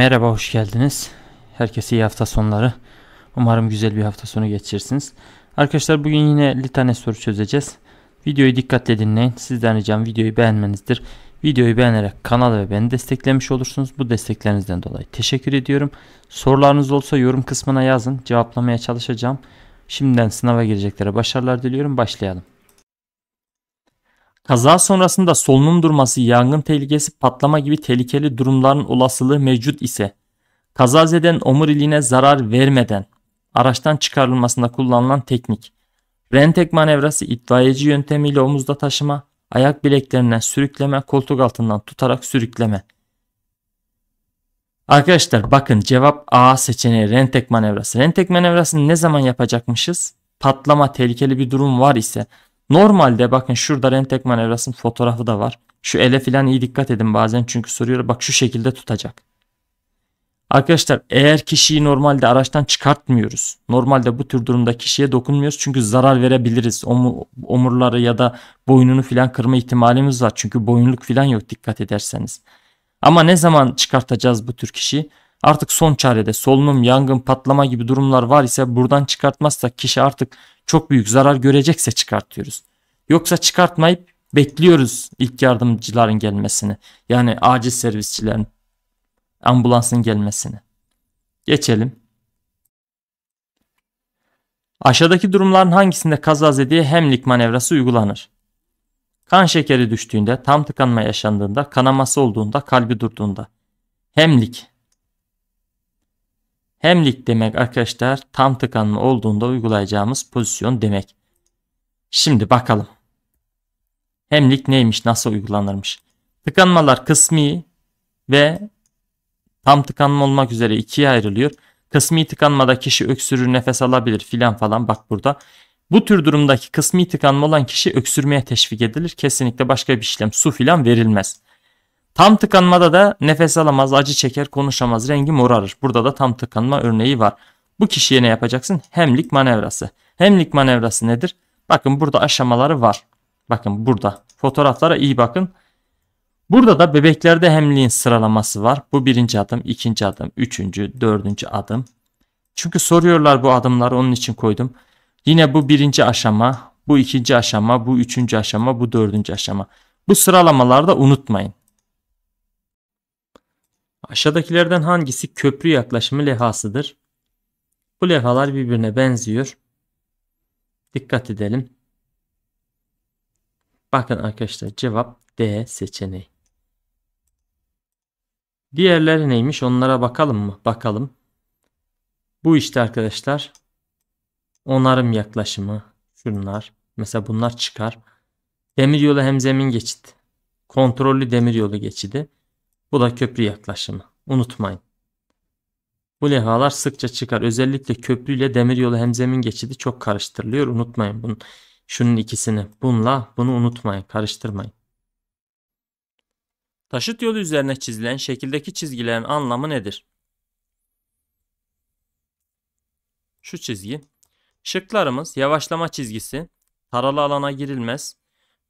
Merhaba, hoş geldiniz. Herkese iyi hafta sonları. Umarım güzel bir hafta sonu geçirirsiniz. Arkadaşlar bugün yine bir tane soru çözeceğiz. Videoyu dikkatle dinleyin. Sizden ricam videoyu beğenmenizdir. Videoyu beğenerek kanalı ve beni desteklemiş olursunuz. Bu desteklerinizden dolayı teşekkür ediyorum. Sorularınız olsa yorum kısmına yazın. Cevaplamaya çalışacağım. Şimdiden sınava gireceklere başarılar diliyorum. Başlayalım. Kaza sonrasında solunum durması, yangın tehlikesi, patlama gibi tehlikeli durumların olasılığı mevcut ise kazazeden omuriliğine zarar vermeden araçtan çıkarılmasında kullanılan teknik rentek manevrası itfaiyeci yöntemiyle omuzda taşıma, ayak bileklerinden sürükleme, koltuk altından tutarak sürükleme. Arkadaşlar bakın cevap A seçeneği rentek manevrası. Rentek manevrasını ne zaman yapacakmışız? Patlama tehlikeli bir durum var ise Normalde bakın şurada rentek manevrasının fotoğrafı da var. Şu ele filan iyi dikkat edin bazen çünkü soruyor bak şu şekilde tutacak. Arkadaşlar eğer kişiyi normalde araçtan çıkartmıyoruz. Normalde bu tür durumda kişiye dokunmuyoruz. Çünkü zarar verebiliriz. omurları ya da boynunu filan kırma ihtimalimiz var. Çünkü boyunluk filan yok dikkat ederseniz. Ama ne zaman çıkartacağız bu tür kişiyi? Artık son çarede solunum, yangın, patlama gibi durumlar var ise buradan çıkartmazsak kişi artık çok büyük zarar görecekse çıkartıyoruz. Yoksa çıkartmayıp bekliyoruz ilk yardımcıların gelmesini. Yani acil servisçilerin, ambulansın gelmesini. Geçelim. Aşağıdaki durumların hangisinde kazaze diye hemlik manevrası uygulanır? Kan şekeri düştüğünde, tam tıkanma yaşandığında, kanaması olduğunda, kalbi durduğunda. Hemlik Hemlik demek arkadaşlar tam tıkanma olduğunda uygulayacağımız pozisyon demek. Şimdi bakalım. Hemlik neymiş nasıl uygulanırmış. Tıkanmalar kısmi ve tam tıkanma olmak üzere ikiye ayrılıyor. Kısmi tıkanmada kişi öksürür nefes alabilir filan falan bak burada. Bu tür durumdaki kısmi tıkanma olan kişi öksürmeye teşvik edilir. Kesinlikle başka bir işlem su filan verilmez. Tam tıkanmada da nefes alamaz, acı çeker, konuşamaz, rengi morarır. Burada da tam tıkanma örneği var. Bu kişiye ne yapacaksın? Hemlik manevrası. Hemlik manevrası nedir? Bakın burada aşamaları var. Bakın burada. Fotoğraflara iyi bakın. Burada da bebeklerde hemliğin sıralaması var. Bu birinci adım, ikinci adım, üçüncü, dördüncü adım. Çünkü soruyorlar bu adımları onun için koydum. Yine bu birinci aşama, bu ikinci aşama, bu üçüncü aşama, bu dördüncü aşama. Bu sıralamalarda unutmayın. Aşağıdakilerden hangisi köprü yaklaşımı levhasıdır? Bu levhalar birbirine benziyor. Dikkat edelim. Bakın arkadaşlar cevap D seçeneği. Diğerleri neymiş onlara bakalım mı? Bakalım. Bu işte arkadaşlar onarım yaklaşımı şunlar. Mesela bunlar çıkar. Demiryolu zemin geçidi. Kontrollü demiryolu geçidi. Bu da köprü yaklaşımı. Unutmayın. Bu levhalar sıkça çıkar. Özellikle köprüyle demiryolu hemzemin geçidi çok karıştırılıyor. Unutmayın bunu. Şunun ikisini. Bununla bunu unutmayın. Karıştırmayın. Taşıt yolu üzerine çizilen şekildeki çizgilerin anlamı nedir? Şu çizgi. Şıklarımız yavaşlama çizgisi, taralı alana girilmez,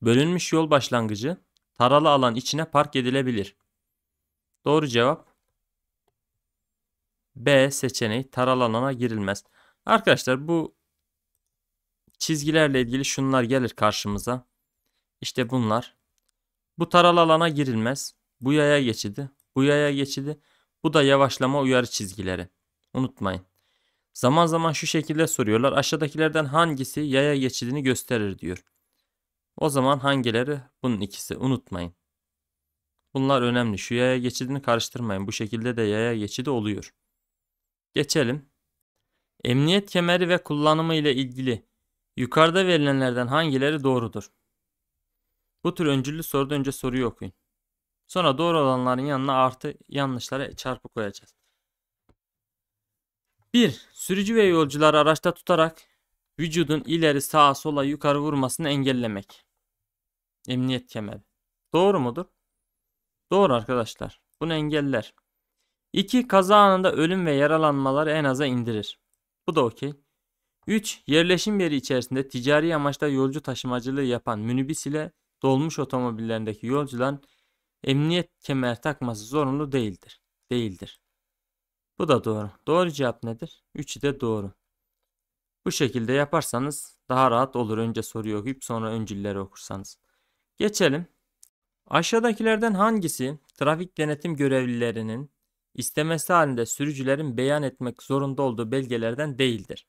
bölünmüş yol başlangıcı, taralı alan içine park edilebilir. Doğru cevap B seçeneği taralanana girilmez. Arkadaşlar bu çizgilerle ilgili şunlar gelir karşımıza. İşte bunlar. Bu taral alana girilmez. Bu yaya geçidi. Bu yaya geçidi. Bu da yavaşlama uyarı çizgileri. Unutmayın. Zaman zaman şu şekilde soruyorlar. Aşağıdakilerden hangisi yaya geçidini gösterir diyor. O zaman hangileri? Bunun ikisi. Unutmayın. Bunlar önemli. Şu yaya geçidini karıştırmayın. Bu şekilde de yaya geçidi oluyor. Geçelim. Emniyet kemeri ve kullanımı ile ilgili yukarıda verilenlerden hangileri doğrudur? Bu tür öncüllü soruda önce soruyu okuyun. Sonra doğru olanların yanına artı yanlışlara çarpı koyacağız. 1. Sürücü ve yolcuları araçta tutarak vücudun ileri sağa sola yukarı vurmasını engellemek. Emniyet kemeri. Doğru mudur? Doğru arkadaşlar. Bunu engeller. 2. Kaza anında ölüm ve yaralanmaları en aza indirir. Bu da okey. 3. Yerleşim yeri içerisinde ticari amaçla yolcu taşımacılığı yapan minibüs ile dolmuş otomobillerindeki yolcuların emniyet kemer takması zorunlu değildir. Değildir. Bu da doğru. Doğru cevap nedir? 3'ü de doğru. Bu şekilde yaparsanız daha rahat olur. Önce soruyu okuyup sonra öncülleri okursanız. Geçelim Aşağıdakilerden hangisi trafik denetim görevlilerinin istemesi halinde sürücülerin beyan etmek zorunda olduğu belgelerden değildir?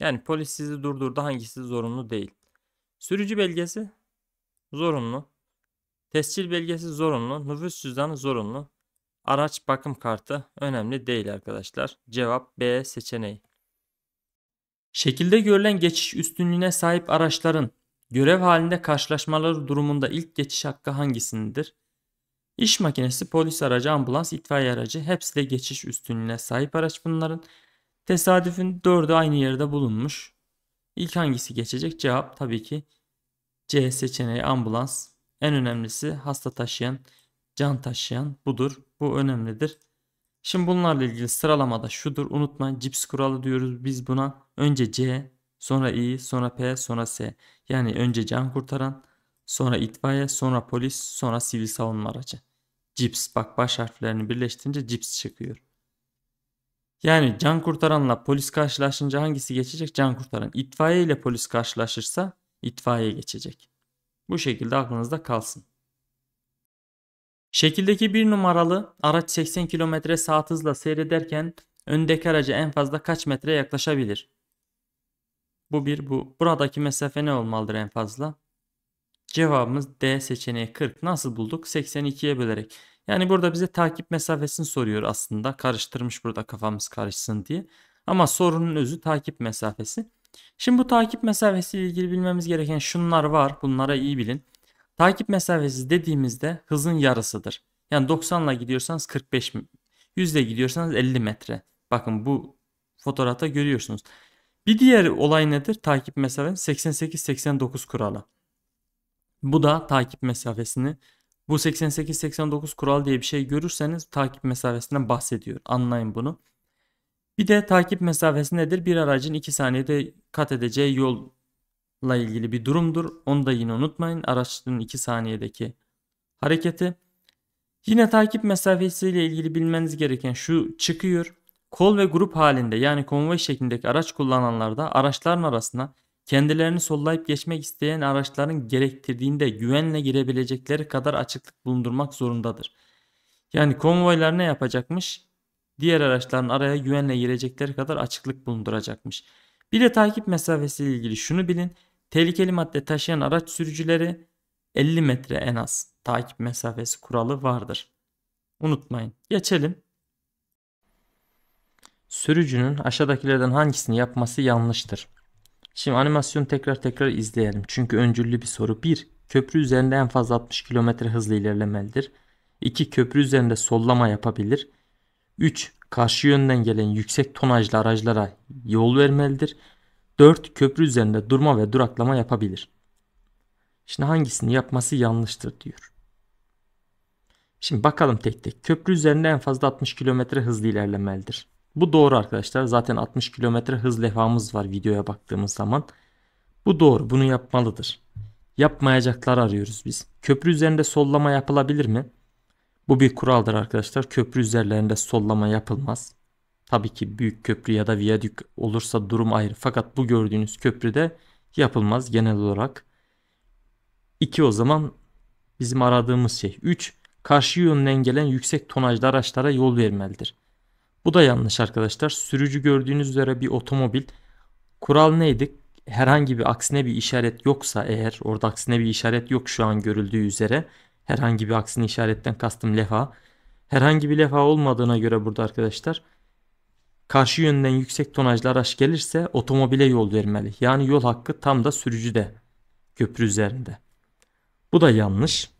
Yani polis sizi durdurdu hangisi zorunlu değil? Sürücü belgesi zorunlu. Tescil belgesi zorunlu. Nüfus cüzdanı zorunlu. Araç bakım kartı önemli değil arkadaşlar. Cevap B seçeneği. Şekilde görülen geçiş üstünlüğüne sahip araçların Görev halinde karşılaşmaları durumunda ilk geçiş hakkı hangisindir? İş makinesi, polis aracı, ambulans, itfaiye aracı hepsi de geçiş üstünlüğüne sahip araç bunların. Tesadüfün dördü aynı yerde bulunmuş. İlk hangisi geçecek? Cevap tabii ki C seçeneği ambulans. En önemlisi hasta taşıyan, can taşıyan budur. Bu önemlidir. Şimdi bunlarla ilgili sıralamada şudur. Unutma cips kuralı diyoruz biz buna. Önce C, sonra İ, sonra P, sonra S. Yani önce can kurtaran, sonra itfaiye, sonra polis, sonra sivil savunma aracı. Cips bak baş harflerini birleştirince cips çıkıyor. Yani can kurtaranla polis karşılaşınca hangisi geçecek? Can kurtaran. İtfaiye ile polis karşılaşırsa itfaiye geçecek. Bu şekilde aklınızda kalsın. Şekildeki bir numaralı araç 80 km saat hızla seyrederken öndeki araca en fazla kaç metre yaklaşabilir? Bu bir bu. Buradaki mesafe ne olmalıdır en fazla? Cevabımız D seçeneği 40. Nasıl bulduk? 82'ye bölerek. Yani burada bize takip mesafesini soruyor aslında. Karıştırmış burada kafamız karışsın diye. Ama sorunun özü takip mesafesi. Şimdi bu takip mesafesi ile ilgili bilmemiz gereken şunlar var. Bunlara iyi bilin. Takip mesafesi dediğimizde hızın yarısıdır. Yani 90 ile gidiyorsanız 45, 100 ile gidiyorsanız 50 metre. Bakın bu fotoğrafta görüyorsunuz. Bir diğer olay nedir? Takip mesafe 88-89 kuralı. Bu da takip mesafesini bu 88-89 kural diye bir şey görürseniz takip mesafesinden bahsediyor. Anlayın bunu. Bir de takip mesafesi nedir? Bir aracın 2 saniyede kat edeceği yolla ilgili bir durumdur. Onu da yine unutmayın. Araçların 2 saniyedeki hareketi. Yine takip mesafesiyle ilgili bilmeniz gereken şu çıkıyor. Kol ve grup halinde yani konvoy şeklindeki araç kullananlarda araçların arasına kendilerini sollayıp geçmek isteyen araçların gerektirdiğinde güvenle girebilecekleri kadar açıklık bulundurmak zorundadır. Yani konvoylar ne yapacakmış? Diğer araçların araya güvenle girecekleri kadar açıklık bulunduracakmış. Bir de takip mesafesi ile ilgili şunu bilin. Tehlikeli madde taşıyan araç sürücüleri 50 metre en az takip mesafesi kuralı vardır. Unutmayın. Geçelim Sürücünün aşağıdakilerden hangisini yapması yanlıştır? Şimdi animasyonu tekrar tekrar izleyelim. Çünkü öncüllü bir soru. 1. Köprü üzerinde en fazla 60 km hızla ilerlemelidir. 2. Köprü üzerinde sollama yapabilir. 3. Karşı yönden gelen yüksek tonajlı araçlara yol vermelidir. 4. Köprü üzerinde durma ve duraklama yapabilir. Şimdi hangisini yapması yanlıştır diyor. Şimdi bakalım tek tek. Köprü üzerinde en fazla 60 km hızlı ilerlemelidir. Bu doğru arkadaşlar. Zaten 60 km hız levhamız var videoya baktığımız zaman. Bu doğru. Bunu yapmalıdır. Yapmayacaklar arıyoruz biz. Köprü üzerinde sollama yapılabilir mi? Bu bir kuraldır arkadaşlar. Köprü üzerlerinde sollama yapılmaz. Tabii ki büyük köprü ya da viyadük olursa durum ayrı. Fakat bu gördüğünüz köprüde yapılmaz genel olarak. 2 o zaman bizim aradığımız şey. 3. Karşı yönden gelen yüksek tonajlı araçlara yol vermelidir. Bu da yanlış arkadaşlar. Sürücü gördüğünüz üzere bir otomobil. Kural neydi? Herhangi bir aksine bir işaret yoksa eğer orada aksine bir işaret yok şu an görüldüğü üzere. Herhangi bir aksine işaretten kastım lefa, Herhangi bir lefa olmadığına göre burada arkadaşlar karşı yönden yüksek tonajlı araç gelirse otomobile yol vermeli. Yani yol hakkı tam da sürücüde köprü üzerinde. Bu da yanlış.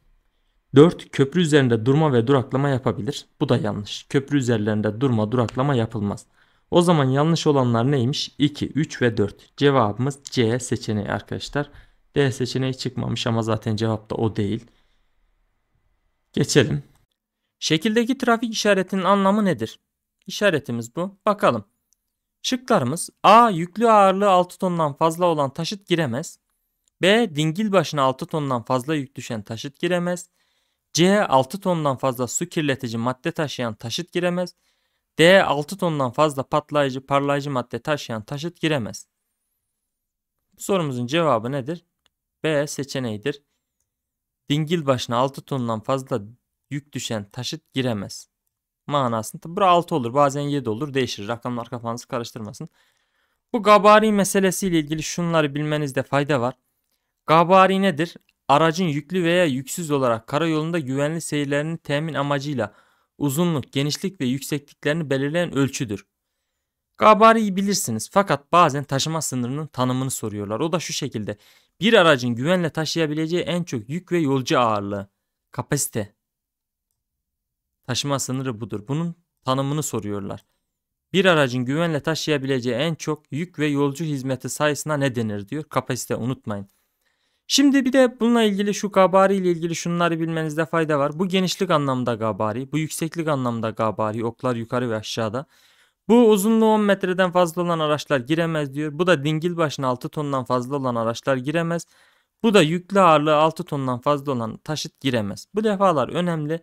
4. Köprü üzerinde durma ve duraklama yapabilir. Bu da yanlış. Köprü üzerlerinde durma duraklama yapılmaz. O zaman yanlış olanlar neymiş? 2, 3 ve 4. Cevabımız C seçeneği arkadaşlar. D seçeneği çıkmamış ama zaten cevap da o değil. Geçelim. Şekildeki trafik işaretinin anlamı nedir? İşaretimiz bu. Bakalım. Şıklarımız A. Yüklü ağırlığı 6 tondan fazla olan taşıt giremez. B. Dingil başına 6 tondan fazla yük düşen taşıt giremez. C 6 tondan fazla su kirletici madde taşıyan taşıt giremez. D 6 tondan fazla patlayıcı parlayıcı madde taşıyan taşıt giremez. Sorumuzun cevabı nedir? B seçeneğidir. Dingil başına 6 tondan fazla yük düşen taşıt giremez. Manasında. Bura 6 olur bazen 7 olur değişir. Rakamlar kafanızı karıştırmasın. Bu gabari meselesiyle ilgili şunları bilmenizde fayda var. Gabari nedir? Aracın yüklü veya yüksüz olarak karayolunda güvenli seyirlerini temin amacıyla uzunluk, genişlik ve yüksekliklerini belirleyen ölçüdür. Gabariyi bilirsiniz fakat bazen taşıma sınırının tanımını soruyorlar. O da şu şekilde. Bir aracın güvenle taşıyabileceği en çok yük ve yolcu ağırlığı. Kapasite. Taşıma sınırı budur. Bunun tanımını soruyorlar. Bir aracın güvenle taşıyabileceği en çok yük ve yolcu hizmeti sayısına ne denir diyor. Kapasite unutmayın. Şimdi bir de bununla ilgili şu gabari ile ilgili şunları bilmenizde fayda var. Bu genişlik anlamda gabari, bu yükseklik anlamda gabari, oklar yukarı ve aşağıda. Bu uzunluğu 10 metreden fazla olan araçlar giremez diyor. Bu da dingil başına 6 tondan fazla olan araçlar giremez. Bu da yüklü ağırlığı 6 tondan fazla olan taşıt giremez. Bu defalar önemli.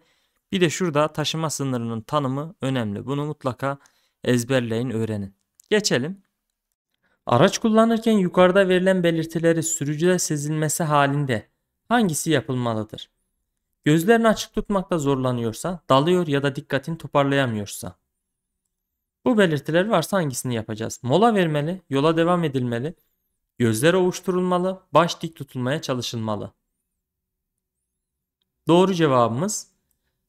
Bir de şurada taşıma sınırının tanımı önemli. Bunu mutlaka ezberleyin, öğrenin. Geçelim. Araç kullanırken yukarıda verilen belirtileri sürücüde sezilmesi halinde hangisi yapılmalıdır? Gözlerini açık tutmakta zorlanıyorsa, dalıyor ya da dikkatini toparlayamıyorsa. Bu belirtiler varsa hangisini yapacağız? Mola vermeli, yola devam edilmeli, gözler ovuşturulmalı, baş dik tutulmaya çalışılmalı. Doğru cevabımız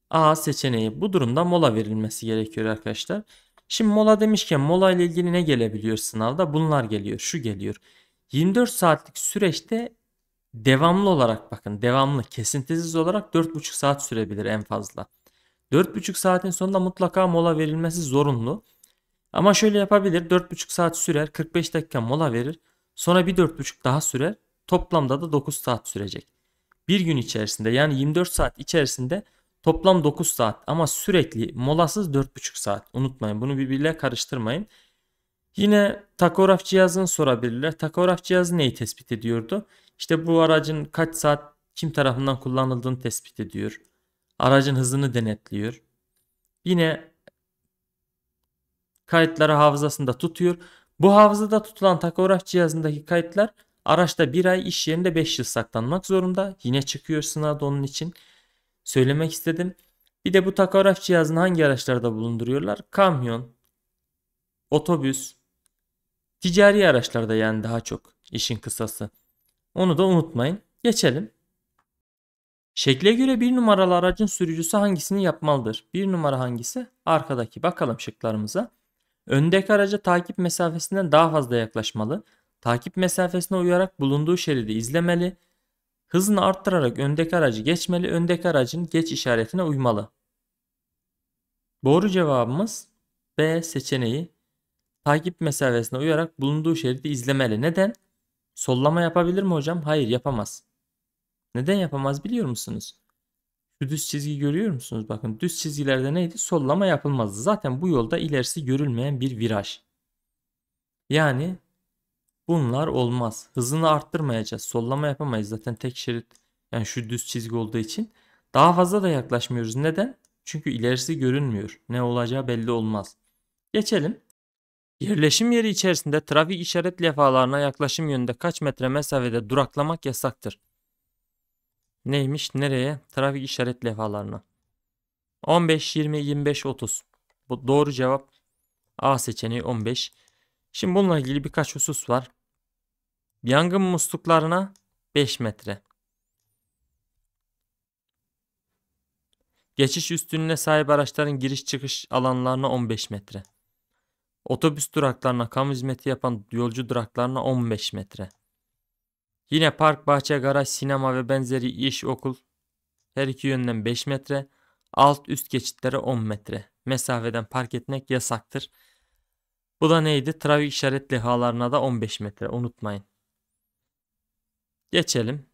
A seçeneği. Bu durumda mola verilmesi gerekiyor arkadaşlar. Şimdi mola demişken mola ile ilgili ne gelebiliyor sınavda? Bunlar geliyor, şu geliyor. 24 saatlik süreçte devamlı olarak bakın devamlı kesintisiz olarak 4,5 saat sürebilir en fazla. 4,5 saatin sonunda mutlaka mola verilmesi zorunlu. Ama şöyle yapabilir 4,5 saat sürer 45 dakika mola verir sonra bir 4,5 daha sürer toplamda da 9 saat sürecek. Bir gün içerisinde yani 24 saat içerisinde Toplam 9 saat ama sürekli molasız 4,5 saat. Unutmayın bunu birbiriyle karıştırmayın. Yine takograf cihazını sorabilirler. Takograf cihazı neyi tespit ediyordu? İşte bu aracın kaç saat kim tarafından kullanıldığını tespit ediyor. Aracın hızını denetliyor. Yine kayıtları hafızasında tutuyor. Bu hafızada tutulan takograf cihazındaki kayıtlar araçta 1 ay iş yerinde 5 yıl saklanmak zorunda. Yine çıkıyor sınavda onun için söylemek istedim. Bir de bu takograf cihazını hangi araçlarda bulunduruyorlar? Kamyon, otobüs, ticari araçlarda yani daha çok işin kısası. Onu da unutmayın. Geçelim. Şekle göre bir numaralı aracın sürücüsü hangisini yapmalıdır? Bir numara hangisi? Arkadaki. Bakalım şıklarımıza. Öndeki araca takip mesafesinden daha fazla yaklaşmalı. Takip mesafesine uyarak bulunduğu şeridi izlemeli. Hızını arttırarak öndeki aracı geçmeli, öndeki aracın geç işaretine uymalı. Doğru cevabımız B seçeneği takip mesafesine uyarak bulunduğu şeridi izlemeli. Neden? Sollama yapabilir mi hocam? Hayır yapamaz. Neden yapamaz biliyor musunuz? Şu düz çizgi görüyor musunuz? Bakın düz çizgilerde neydi? Sollama yapılmazdı. Zaten bu yolda ilerisi görülmeyen bir viraj. Yani Bunlar olmaz. Hızını arttırmayacağız. Sollama yapamayız. Zaten tek şerit yani şu düz çizgi olduğu için. Daha fazla da yaklaşmıyoruz. Neden? Çünkü ilerisi görünmüyor. Ne olacağı belli olmaz. Geçelim. Yerleşim yeri içerisinde trafik işaret levhalarına yaklaşım yönünde kaç metre mesafede duraklamak yasaktır. Neymiş? Nereye? Trafik işaret levhalarına. 15, 20, 25, 30. Bu doğru cevap A seçeneği 15. Şimdi bununla ilgili birkaç husus var. Yangın musluklarına 5 metre. Geçiş üstünlüğüne sahip araçların giriş çıkış alanlarına 15 metre. Otobüs duraklarına, kamu hizmeti yapan yolcu duraklarına 15 metre. Yine park, bahçe, garaj, sinema ve benzeri iş, okul her iki yönden 5 metre. Alt üst geçitlere 10 metre. Mesafeden park etmek yasaktır. Bu da neydi? Trafik işaret lehalarına da 15 metre unutmayın. Geçelim.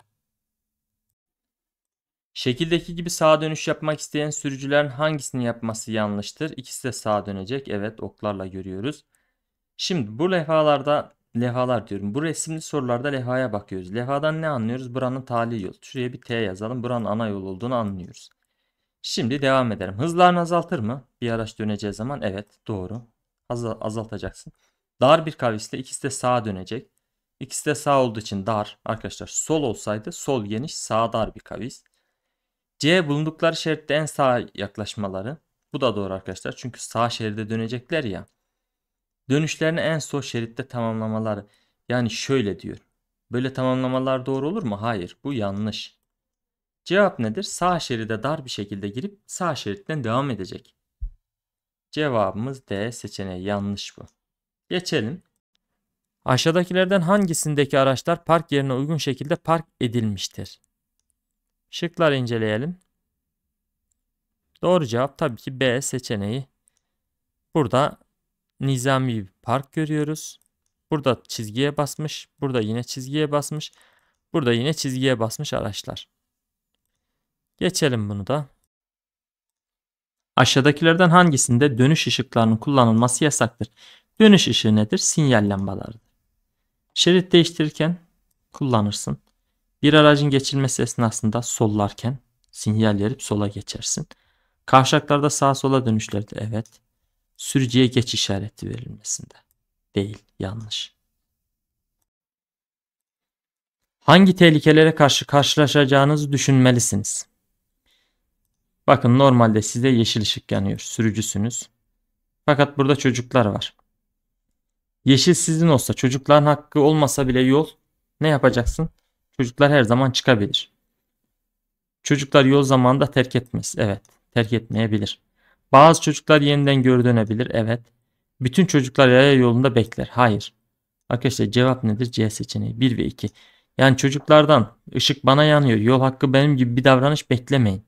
Şekildeki gibi sağ dönüş yapmak isteyen sürücülerin hangisini yapması yanlıştır? İkisi de sağa dönecek. Evet oklarla görüyoruz. Şimdi bu levhalarda levhalar diyorum. Bu resimli sorularda levhaya bakıyoruz. Levhadan ne anlıyoruz? Buranın tali yol. Şuraya bir T yazalım. Buranın ana yol olduğunu anlıyoruz. Şimdi devam edelim. Hızlarını azaltır mı? Bir araç döneceği zaman evet doğru. azaltacaksın. Dar bir kavisle ikisi de sağa dönecek. İkisi de sağ olduğu için dar. Arkadaşlar sol olsaydı sol geniş sağ dar bir kavis. C bulundukları şeritte en sağ yaklaşmaları. Bu da doğru arkadaşlar. Çünkü sağ şeride dönecekler ya. Dönüşlerini en sol şeritte tamamlamaları. Yani şöyle diyor. Böyle tamamlamalar doğru olur mu? Hayır. Bu yanlış. Cevap nedir? Sağ şeride dar bir şekilde girip sağ şeritten devam edecek. Cevabımız D seçeneği yanlış bu. Geçelim. Aşağıdakilerden hangisindeki araçlar park yerine uygun şekilde park edilmiştir? Şıklar inceleyelim. Doğru cevap tabii ki B seçeneği. Burada nizami bir park görüyoruz. Burada çizgiye basmış. Burada yine çizgiye basmış. Burada yine çizgiye basmış araçlar. Geçelim bunu da. Aşağıdakilerden hangisinde dönüş ışıklarının kullanılması yasaktır? Dönüş ışığı nedir? Sinyal lambalarıdır. Şerit değiştirirken kullanırsın. Bir aracın geçilmesi esnasında sollarken sinyal verip sola geçersin. Kavşaklarda sağa sola dönüşlerde evet. Sürücüye geç işareti verilmesinde. Değil yanlış. Hangi tehlikelere karşı karşılaşacağınızı düşünmelisiniz. Bakın normalde size yeşil ışık yanıyor. Sürücüsünüz. Fakat burada çocuklar var. Yeşil sizin olsa çocukların hakkı olmasa bile yol ne yapacaksın? Çocuklar her zaman çıkabilir. Çocuklar yol zamanında terk etmez. Evet terk etmeyebilir. Bazı çocuklar yeniden geri dönebilir. Evet. Bütün çocuklar yaya yolunda bekler. Hayır. Arkadaşlar cevap nedir? C seçeneği 1 ve 2. Yani çocuklardan ışık bana yanıyor. Yol hakkı benim gibi bir davranış beklemeyin.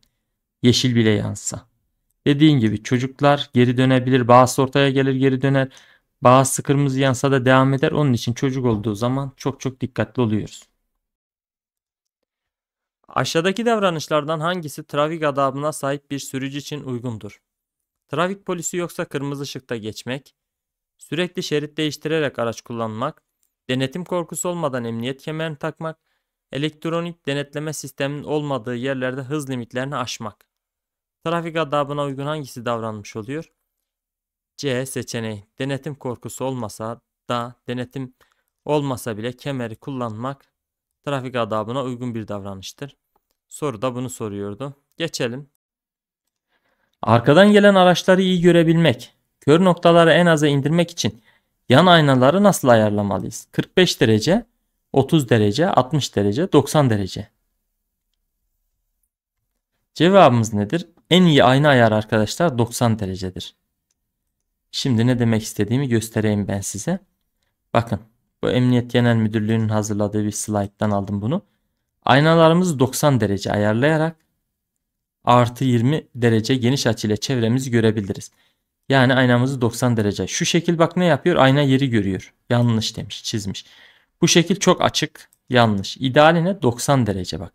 Yeşil bile yansa. Dediğin gibi çocuklar geri dönebilir. Bazı ortaya gelir geri döner. Bağırsı kırmızı yansa da devam eder. Onun için çocuk olduğu zaman çok çok dikkatli oluyoruz. Aşağıdaki davranışlardan hangisi trafik adabına sahip bir sürücü için uygundur? Trafik polisi yoksa kırmızı ışıkta geçmek, sürekli şerit değiştirerek araç kullanmak, denetim korkusu olmadan emniyet kemerini takmak, elektronik denetleme sisteminin olmadığı yerlerde hız limitlerini aşmak. Trafik adabına uygun hangisi davranmış oluyor? C seçeneği denetim korkusu olmasa da denetim olmasa bile kemeri kullanmak trafik adabına uygun bir davranıştır. Soru da bunu soruyordu. Geçelim. Arkadan gelen araçları iyi görebilmek, kör noktaları en aza indirmek için yan aynaları nasıl ayarlamalıyız? 45 derece, 30 derece, 60 derece, 90 derece. Cevabımız nedir? En iyi ayna ayarı arkadaşlar 90 derecedir. Şimdi ne demek istediğimi göstereyim ben size. Bakın bu Emniyet Genel Müdürlüğü'nün hazırladığı bir slayttan aldım bunu. Aynalarımızı 90 derece ayarlayarak artı 20 derece geniş açıyla çevremizi görebiliriz. Yani aynamızı 90 derece. Şu şekil bak ne yapıyor? Ayna yeri görüyor. Yanlış demiş, çizmiş. Bu şekil çok açık, yanlış. İdeali ne? 90 derece bak.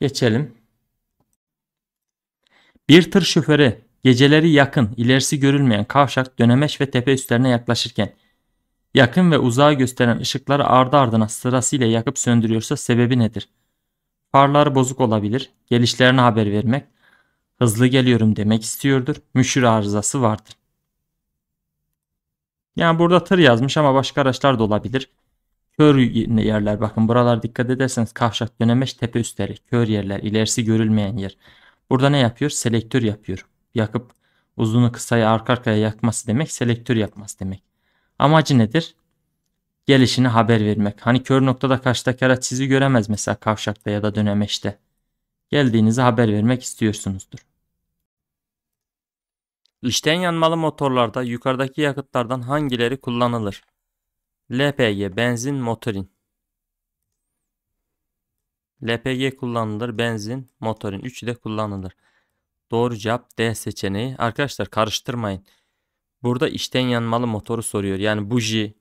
Geçelim. Bir tır şoförü geceleri yakın, ilerisi görülmeyen kavşak, dönemeş ve tepe üstlerine yaklaşırken yakın ve uzağa gösteren ışıkları ardı ardına sırasıyla yakıp söndürüyorsa sebebi nedir? Farları bozuk olabilir, gelişlerine haber vermek, hızlı geliyorum demek istiyordur, müşür arızası vardır. Yani burada tır yazmış ama başka araçlar da olabilir. Kör yerler bakın buralar dikkat ederseniz kavşak dönemeş tepe üstleri, kör yerler, ilerisi görülmeyen yer. Burada ne yapıyor? Selektör yapıyor. Yakıp uzunu kısayı arka arkaya yakması demek selektör yapması demek. Amacı nedir? Gelişini haber vermek. Hani kör noktada karşıdaki araç sizi göremez mesela kavşakta ya da dönemeçte. Geldiğinizi haber vermek istiyorsunuzdur. İçten yanmalı motorlarda yukarıdaki yakıtlardan hangileri kullanılır? LPG, benzin, motorin. LPG kullanılır. Benzin, motorun Üçü de kullanılır. Doğru cevap D seçeneği. Arkadaşlar karıştırmayın. Burada içten yanmalı motoru soruyor. Yani buji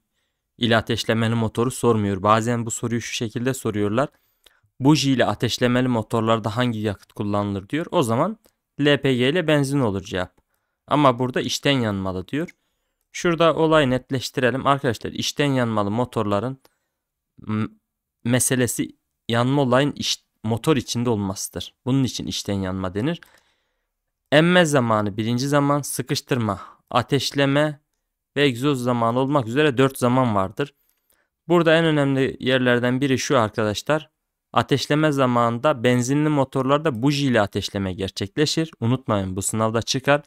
ile ateşlemeli motoru sormuyor. Bazen bu soruyu şu şekilde soruyorlar. Buji ile ateşlemeli motorlarda hangi yakıt kullanılır diyor. O zaman LPG ile benzin olur cevap. Ama burada içten yanmalı diyor. Şurada olay netleştirelim. Arkadaşlar içten yanmalı motorların meselesi yanma olayın iş, motor içinde olmasıdır. Bunun için içten yanma denir. Emme zamanı birinci zaman sıkıştırma, ateşleme ve egzoz zamanı olmak üzere dört zaman vardır. Burada en önemli yerlerden biri şu arkadaşlar. Ateşleme zamanında benzinli motorlarda buji ile ateşleme gerçekleşir. Unutmayın bu sınavda çıkar.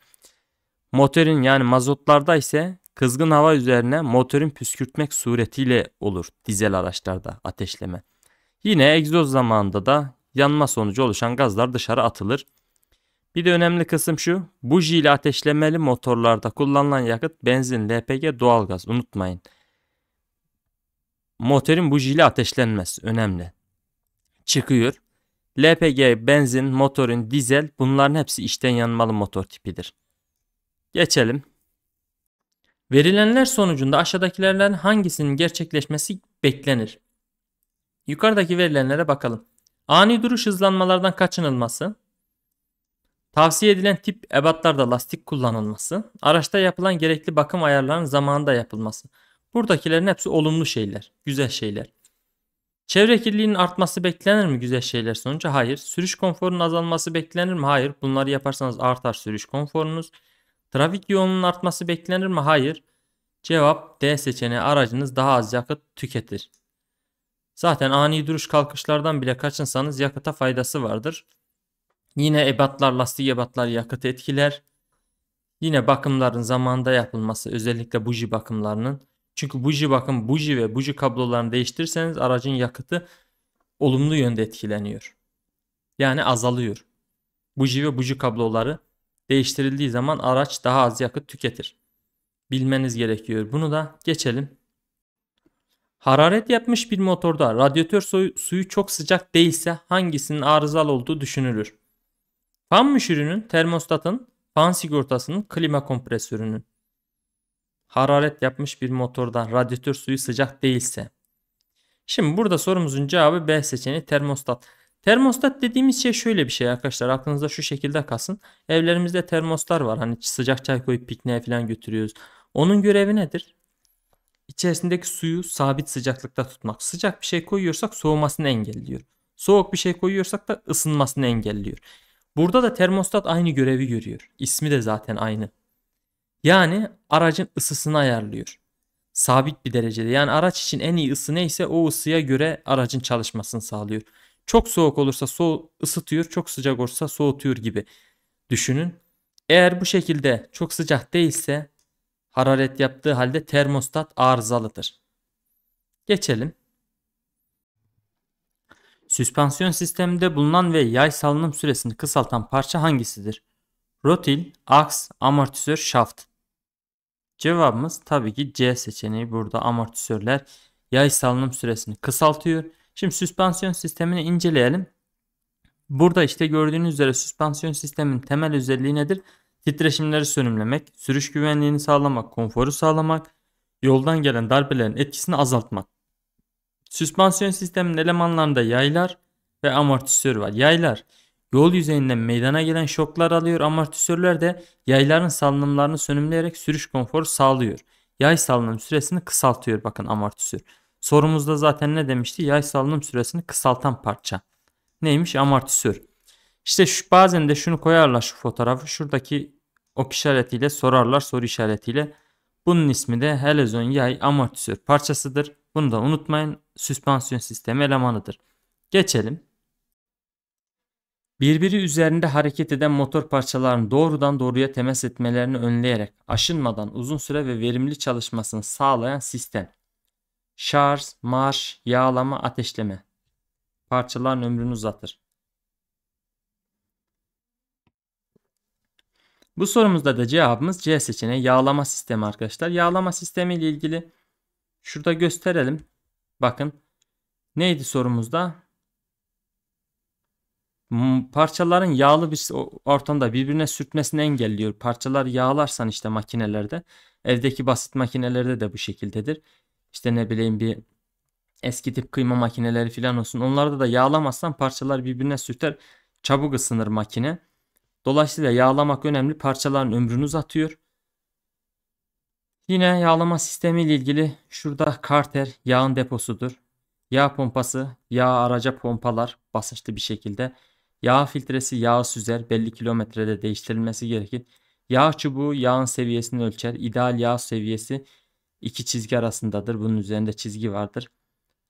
Motorun yani mazotlarda ise kızgın hava üzerine motorun püskürtmek suretiyle olur dizel araçlarda ateşleme. Yine egzoz zamanında da yanma sonucu oluşan gazlar dışarı atılır. Bir de önemli kısım şu. Buji ile ateşlemeli motorlarda kullanılan yakıt benzin, LPG, doğalgaz. Unutmayın. Motorun buji ile ateşlenmesi önemli. Çıkıyor. LPG, benzin, motorun, dizel bunların hepsi içten yanmalı motor tipidir. Geçelim. Verilenler sonucunda aşağıdakilerden hangisinin gerçekleşmesi beklenir? Yukarıdaki verilenlere bakalım. Ani duruş hızlanmalardan kaçınılması, tavsiye edilen tip ebatlarda lastik kullanılması, araçta yapılan gerekli bakım ayarlarının zamanında yapılması. Buradakilerin hepsi olumlu şeyler, güzel şeyler. Çevre kirliliğinin artması beklenir mi güzel şeyler sonucu? Hayır. Sürüş konforunun azalması beklenir mi? Hayır. Bunları yaparsanız artar sürüş konforunuz. Trafik yoğunluğunun artması beklenir mi? Hayır. Cevap D seçeneği aracınız daha az yakıt tüketir. Zaten ani duruş kalkışlardan bile kaçınsanız yakıta faydası vardır. Yine ebatlar, lastik ebatlar yakıtı etkiler. Yine bakımların zamanında yapılması özellikle buji bakımlarının. Çünkü buji bakım, buji ve buji kablolarını değiştirirseniz aracın yakıtı olumlu yönde etkileniyor. Yani azalıyor. Buji ve buji kabloları değiştirildiği zaman araç daha az yakıt tüketir. Bilmeniz gerekiyor. Bunu da geçelim. Hararet yapmış bir motorda radyatör suyu, çok sıcak değilse hangisinin arızalı olduğu düşünülür. Fan müşürünün, termostatın, fan sigortasının, klima kompresörünün. Hararet yapmış bir motorda radyatör suyu sıcak değilse. Şimdi burada sorumuzun cevabı B seçeneği termostat. Termostat dediğimiz şey şöyle bir şey arkadaşlar aklınızda şu şekilde kalsın. Evlerimizde termoslar var hani sıcak çay koyup pikniğe falan götürüyoruz. Onun görevi nedir? İçerisindeki suyu sabit sıcaklıkta tutmak. Sıcak bir şey koyuyorsak soğumasını engelliyor. Soğuk bir şey koyuyorsak da ısınmasını engelliyor. Burada da termostat aynı görevi görüyor. İsmi de zaten aynı. Yani aracın ısısını ayarlıyor. Sabit bir derecede. Yani araç için en iyi ısı neyse o ısıya göre aracın çalışmasını sağlıyor. Çok soğuk olursa so ısıtıyor, çok sıcak olursa soğutuyor gibi düşünün. Eğer bu şekilde çok sıcak değilse hararet yaptığı halde termostat arızalıdır. Geçelim. Süspansiyon sisteminde bulunan ve yay salınım süresini kısaltan parça hangisidir? Rotil, aks, amortisör, şaft. Cevabımız tabii ki C seçeneği. Burada amortisörler yay salınım süresini kısaltıyor. Şimdi süspansiyon sistemini inceleyelim. Burada işte gördüğünüz üzere süspansiyon sistemin temel özelliği nedir? titreşimleri sönümlemek, sürüş güvenliğini sağlamak, konforu sağlamak, yoldan gelen darbelerin etkisini azaltmak. Süspansiyon sisteminin elemanlarında yaylar ve amortisör var. Yaylar yol yüzeyinden meydana gelen şoklar alıyor. Amortisörler de yayların salınımlarını sönümleyerek sürüş konforu sağlıyor. Yay salınım süresini kısaltıyor bakın amortisör. Sorumuzda zaten ne demişti? Yay salınım süresini kısaltan parça. Neymiş amortisör. İşte şu, bazen de şunu koyarlar şu fotoğrafı. Şuradaki ok işaretiyle sorarlar soru işaretiyle. Bunun ismi de helezon yay amortisör parçasıdır. Bunu da unutmayın. Süspansiyon sistemi elemanıdır. Geçelim. Birbiri üzerinde hareket eden motor parçalarının doğrudan doğruya temas etmelerini önleyerek aşınmadan uzun süre ve verimli çalışmasını sağlayan sistem. Şarj, marş, yağlama, ateşleme. Parçaların ömrünü uzatır. Bu sorumuzda da cevabımız C seçeneği yağlama sistemi arkadaşlar. Yağlama sistemi ile ilgili şurada gösterelim. Bakın neydi sorumuzda? Parçaların yağlı bir ortamda birbirine sürtmesini engelliyor. Parçalar yağlarsan işte makinelerde evdeki basit makinelerde de bu şekildedir. İşte ne bileyim bir eski tip kıyma makineleri falan olsun. Onlarda da yağlamazsan parçalar birbirine sürter. Çabuk ısınır makine. Dolayısıyla yağlamak önemli parçaların ömrünü uzatıyor. Yine yağlama sistemi ile ilgili şurada karter yağın deposudur. Yağ pompası yağ araca pompalar basınçlı bir şekilde. Yağ filtresi yağı süzer belli kilometrede değiştirilmesi gerekir. Yağ çubuğu yağın seviyesini ölçer. İdeal yağ seviyesi iki çizgi arasındadır. Bunun üzerinde çizgi vardır.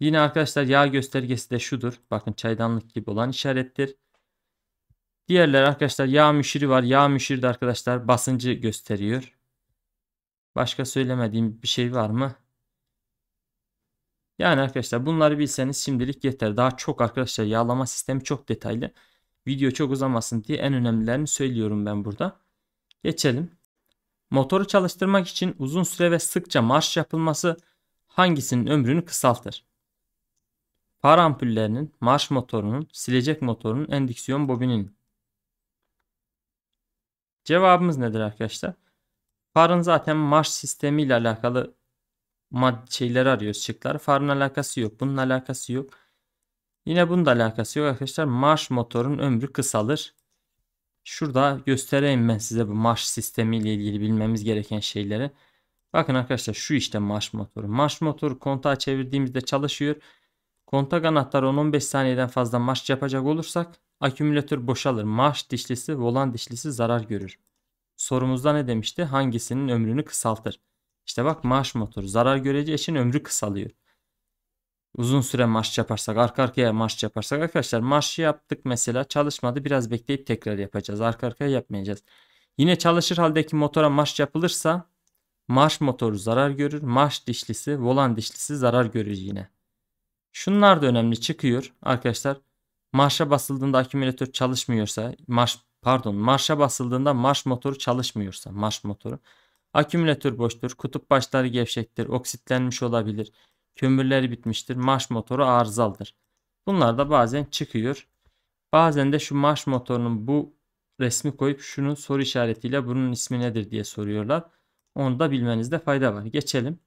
Yine arkadaşlar yağ göstergesi de şudur. Bakın çaydanlık gibi olan işarettir. Diğerleri arkadaşlar yağ müşiri var. Yağ müşiri de arkadaşlar basıncı gösteriyor. Başka söylemediğim bir şey var mı? Yani arkadaşlar bunları bilseniz şimdilik yeter. Daha çok arkadaşlar yağlama sistemi çok detaylı. Video çok uzamasın diye en önemlilerini söylüyorum ben burada. Geçelim. Motoru çalıştırmak için uzun süre ve sıkça marş yapılması hangisinin ömrünü kısaltır? Far ampullerinin, marş motorunun, silecek motorunun, endüksiyon bobininin. Cevabımız nedir arkadaşlar? Far'ın zaten marş sistemi ile alakalı şeyleri arıyoruz şıkları. Far'ın alakası yok. Bunun alakası yok. Yine bunun da alakası yok arkadaşlar. Marş motorun ömrü kısalır. Şurada göstereyim ben size bu marş sistemi ile ilgili bilmemiz gereken şeyleri. Bakın arkadaşlar şu işte marş motoru. Marş motoru kontağı çevirdiğimizde çalışıyor. Kontak anahtarı 10-15 saniyeden fazla marş yapacak olursak Akümülatör boşalır. Maaş dişlisi, volan dişlisi zarar görür. Sorumuzda ne demişti? Hangisinin ömrünü kısaltır? İşte bak maaş motoru zarar göreceği için ömrü kısalıyor. Uzun süre marş yaparsak arka arkaya marş yaparsak arkadaşlar marş yaptık mesela çalışmadı biraz bekleyip tekrar yapacağız arka arkaya yapmayacağız. Yine çalışır haldeki motora marş yapılırsa marş motoru zarar görür marş dişlisi volan dişlisi zarar görür yine. Şunlar da önemli çıkıyor arkadaşlar marşa basıldığında akümülatör çalışmıyorsa, marş pardon, marşa basıldığında marş motoru çalışmıyorsa, marş motoru akümülatör boştur, kutup başları gevşektir, oksitlenmiş olabilir, kömürleri bitmiştir, marş motoru arızalıdır. Bunlar da bazen çıkıyor. Bazen de şu marş motorunun bu resmi koyup şunun soru işaretiyle bunun ismi nedir diye soruyorlar. Onu da bilmenizde fayda var. Geçelim.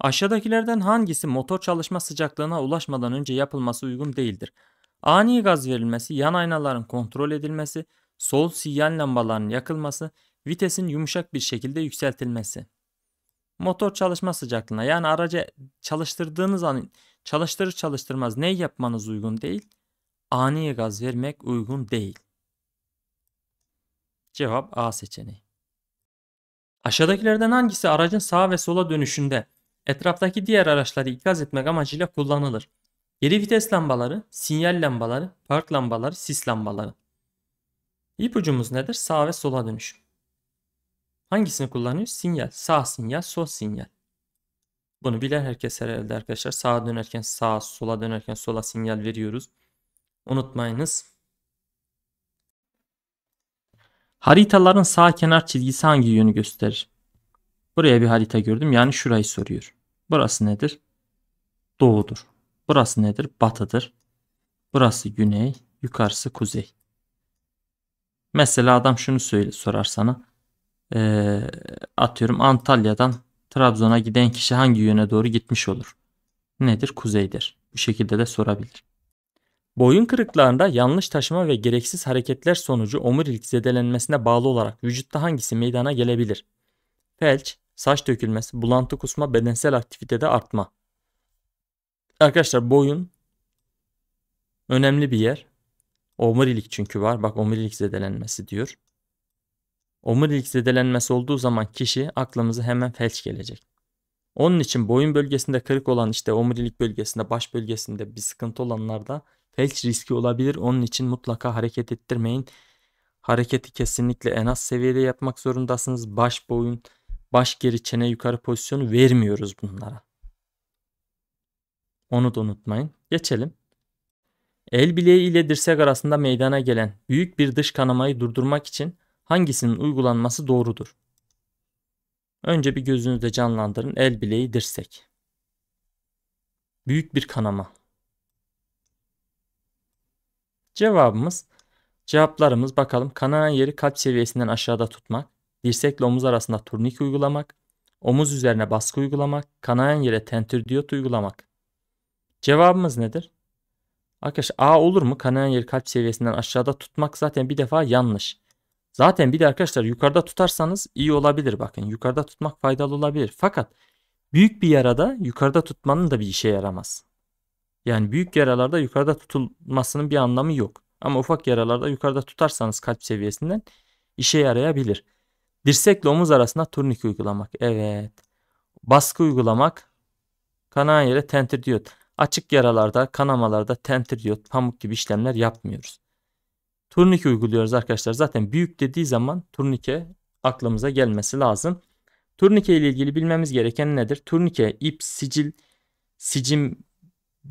Aşağıdakilerden hangisi motor çalışma sıcaklığına ulaşmadan önce yapılması uygun değildir? Ani gaz verilmesi, yan aynaların kontrol edilmesi, sol sinyal lambalarının yakılması, vitesin yumuşak bir şekilde yükseltilmesi. Motor çalışma sıcaklığına yani araca çalıştırdığınız an çalıştırır çalıştırmaz ne yapmanız uygun değil? Ani gaz vermek uygun değil. Cevap A seçeneği. Aşağıdakilerden hangisi aracın sağ ve sola dönüşünde etraftaki diğer araçları ikaz etmek amacıyla kullanılır? Geri vites lambaları, sinyal lambaları, park lambaları, sis lambaları. İpucumuz nedir? Sağ ve sola dönüş. Hangisini kullanıyoruz? Sinyal. Sağ sinyal, sol sinyal. Bunu bilen herkes herhalde arkadaşlar. Sağa dönerken sağ, sola dönerken sola sinyal veriyoruz. Unutmayınız. Haritaların sağ kenar çizgisi hangi yönü gösterir? Buraya bir harita gördüm. Yani şurayı soruyor. Burası nedir? Doğudur. Burası nedir? Batıdır. Burası güney, yukarısı kuzey. Mesela adam şunu söyle, sorar sana. Ee, atıyorum Antalya'dan Trabzon'a giden kişi hangi yöne doğru gitmiş olur? Nedir? Kuzeydir. Bu şekilde de sorabilir. Boyun kırıklarında yanlış taşıma ve gereksiz hareketler sonucu omurilik zedelenmesine bağlı olarak vücutta hangisi meydana gelebilir? Felç, saç dökülmesi, bulantı kusma, bedensel aktivitede artma. Arkadaşlar boyun önemli bir yer. Omurilik çünkü var. Bak omurilik zedelenmesi diyor. Omurilik zedelenmesi olduğu zaman kişi aklımıza hemen felç gelecek. Onun için boyun bölgesinde kırık olan işte omurilik bölgesinde, baş bölgesinde bir sıkıntı olanlarda felç riski olabilir. Onun için mutlaka hareket ettirmeyin. Hareketi kesinlikle en az seviyede yapmak zorundasınız. Baş boyun, baş geri, çene yukarı pozisyonu vermiyoruz bunlara. Onu da unutmayın. Geçelim. El bileği ile dirsek arasında meydana gelen büyük bir dış kanamayı durdurmak için hangisinin uygulanması doğrudur? Önce bir gözünüzde canlandırın. El bileği dirsek. Büyük bir kanama. Cevabımız Cevaplarımız bakalım kanayan yeri kalp seviyesinden aşağıda tutmak, dirsekle omuz arasında turnike uygulamak, omuz üzerine baskı uygulamak, kanayan yere tentür diyot uygulamak. Cevabımız nedir? Arkadaş A olur mu? Kanayan yeri kalp seviyesinden aşağıda tutmak zaten bir defa yanlış. Zaten bir de arkadaşlar yukarıda tutarsanız iyi olabilir bakın. Yukarıda tutmak faydalı olabilir. Fakat büyük bir yarada yukarıda tutmanın da bir işe yaramaz. Yani büyük yaralarda yukarıda tutulmasının bir anlamı yok. Ama ufak yaralarda yukarıda tutarsanız kalp seviyesinden işe yarayabilir. Dirsekle omuz arasında turnike uygulamak. Evet. Baskı uygulamak. Kanayan yere tentir diyor. Açık yaralarda, kanamalarda tentriyot, pamuk gibi işlemler yapmıyoruz. Turnike uyguluyoruz arkadaşlar. Zaten büyük dediği zaman turnike aklımıza gelmesi lazım. Turnike ile ilgili bilmemiz gereken nedir? Turnike, ip, sicil, sicim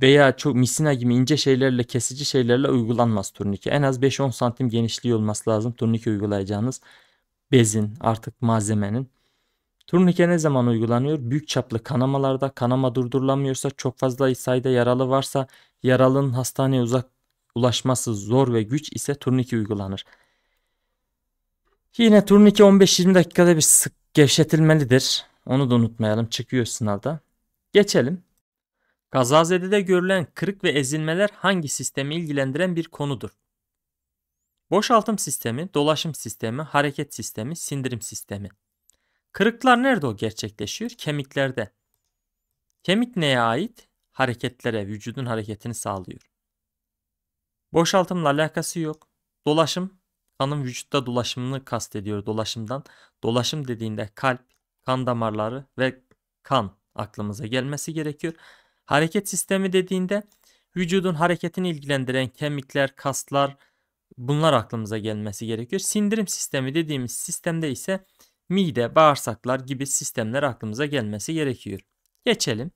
veya çok misina gibi ince şeylerle, kesici şeylerle uygulanmaz turnike. En az 5-10 santim genişliği olması lazım turnike uygulayacağınız bezin, artık malzemenin. Turnike ne zaman uygulanıyor? Büyük çaplı kanamalarda kanama durdurulamıyorsa çok fazla sayıda yaralı varsa yaralının hastaneye uzak ulaşması zor ve güç ise turnike uygulanır. Yine turnike 15-20 dakikada bir sık gevşetilmelidir. Onu da unutmayalım çıkıyor sınavda. Geçelim. Kazazedede görülen kırık ve ezilmeler hangi sistemi ilgilendiren bir konudur? Boşaltım sistemi, dolaşım sistemi, hareket sistemi, sindirim sistemi. Kırıklar nerede o gerçekleşiyor? Kemiklerde. Kemik neye ait? Hareketlere, vücudun hareketini sağlıyor. Boşaltımla alakası yok. Dolaşım, kanın vücutta dolaşımını kastediyor dolaşımdan. Dolaşım dediğinde kalp, kan damarları ve kan aklımıza gelmesi gerekiyor. Hareket sistemi dediğinde vücudun hareketini ilgilendiren kemikler, kaslar bunlar aklımıza gelmesi gerekiyor. Sindirim sistemi dediğimiz sistemde ise mide, bağırsaklar gibi sistemler aklımıza gelmesi gerekiyor. Geçelim.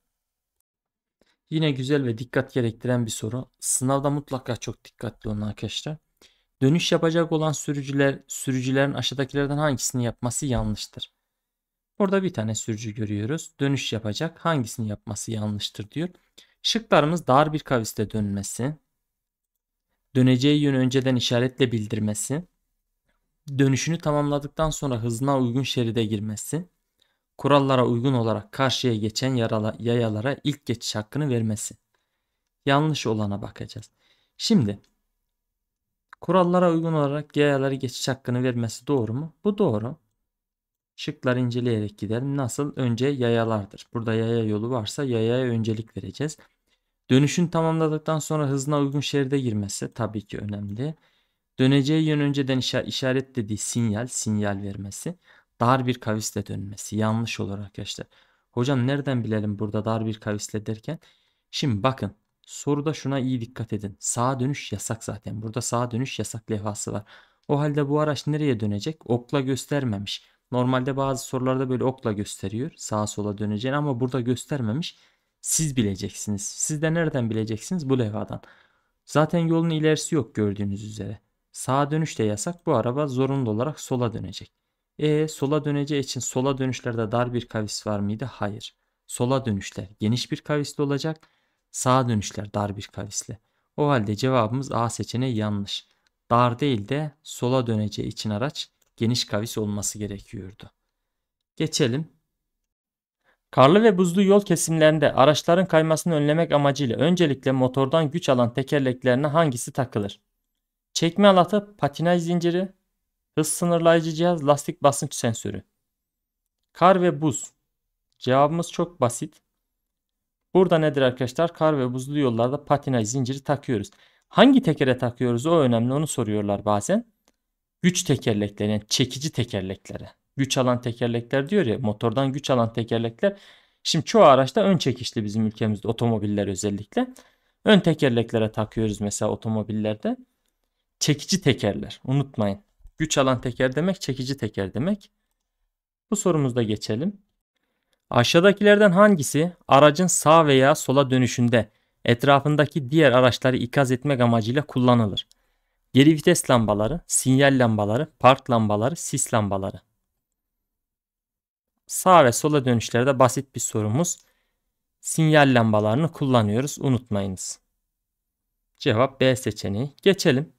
Yine güzel ve dikkat gerektiren bir soru. Sınavda mutlaka çok dikkatli olun arkadaşlar. Dönüş yapacak olan sürücüler, sürücülerin aşağıdakilerden hangisini yapması yanlıştır? Burada bir tane sürücü görüyoruz. Dönüş yapacak hangisini yapması yanlıştır diyor. Şıklarımız dar bir kaviste dönmesi, döneceği yön önceden işaretle bildirmesi, dönüşünü tamamladıktan sonra hızına uygun şeride girmesi, kurallara uygun olarak karşıya geçen yarala, yayalara ilk geçiş hakkını vermesi. Yanlış olana bakacağız. Şimdi kurallara uygun olarak yayalara geçiş hakkını vermesi doğru mu? Bu doğru. Şıkları inceleyerek gidelim. Nasıl? Önce yayalardır. Burada yaya yolu varsa yayaya öncelik vereceğiz. Dönüşün tamamladıktan sonra hızına uygun şeride girmesi tabii ki önemli. Döneceği yön önceden işaretlediği sinyal, sinyal vermesi dar bir kavisle dönmesi. Yanlış olur arkadaşlar. Hocam nereden bilelim burada dar bir kavisle derken? Şimdi bakın soruda şuna iyi dikkat edin. Sağa dönüş yasak zaten. Burada sağa dönüş yasak levhası var. O halde bu araç nereye dönecek? Okla göstermemiş. Normalde bazı sorularda böyle okla gösteriyor sağa sola döneceğini ama burada göstermemiş. Siz bileceksiniz. Siz de nereden bileceksiniz? Bu levhadan. Zaten yolun ilerisi yok gördüğünüz üzere. Sağa dönüş de yasak. Bu araba zorunlu olarak sola dönecek. E sola döneceği için sola dönüşlerde dar bir kavis var mıydı? Hayır. Sola dönüşler geniş bir kavisli olacak. Sağ dönüşler dar bir kavisli. O halde cevabımız A seçeneği yanlış. Dar değil de sola döneceği için araç geniş kavis olması gerekiyordu. Geçelim. Karlı ve buzlu yol kesimlerinde araçların kaymasını önlemek amacıyla öncelikle motordan güç alan tekerleklerine hangisi takılır? Çekme alatı, patinaj zinciri, hız sınırlayıcı cihaz, lastik basınç sensörü. Kar ve buz. Cevabımız çok basit. Burada nedir arkadaşlar? Kar ve buzlu yollarda patinaj zinciri takıyoruz. Hangi tekere takıyoruz? O önemli. Onu soruyorlar bazen. Güç tekerleklerine, yani çekici tekerleklere. Güç alan tekerlekler diyor ya motordan güç alan tekerlekler. Şimdi çoğu araçta ön çekişli bizim ülkemizde otomobiller özellikle. Ön tekerleklere takıyoruz mesela otomobillerde çekici tekerler. Unutmayın. Güç alan teker demek çekici teker demek. Bu sorumuzda geçelim. Aşağıdakilerden hangisi aracın sağ veya sola dönüşünde etrafındaki diğer araçları ikaz etmek amacıyla kullanılır? Geri vites lambaları, sinyal lambaları, park lambaları, sis lambaları. Sağ ve sola dönüşlerde basit bir sorumuz. Sinyal lambalarını kullanıyoruz unutmayınız. Cevap B seçeneği. Geçelim.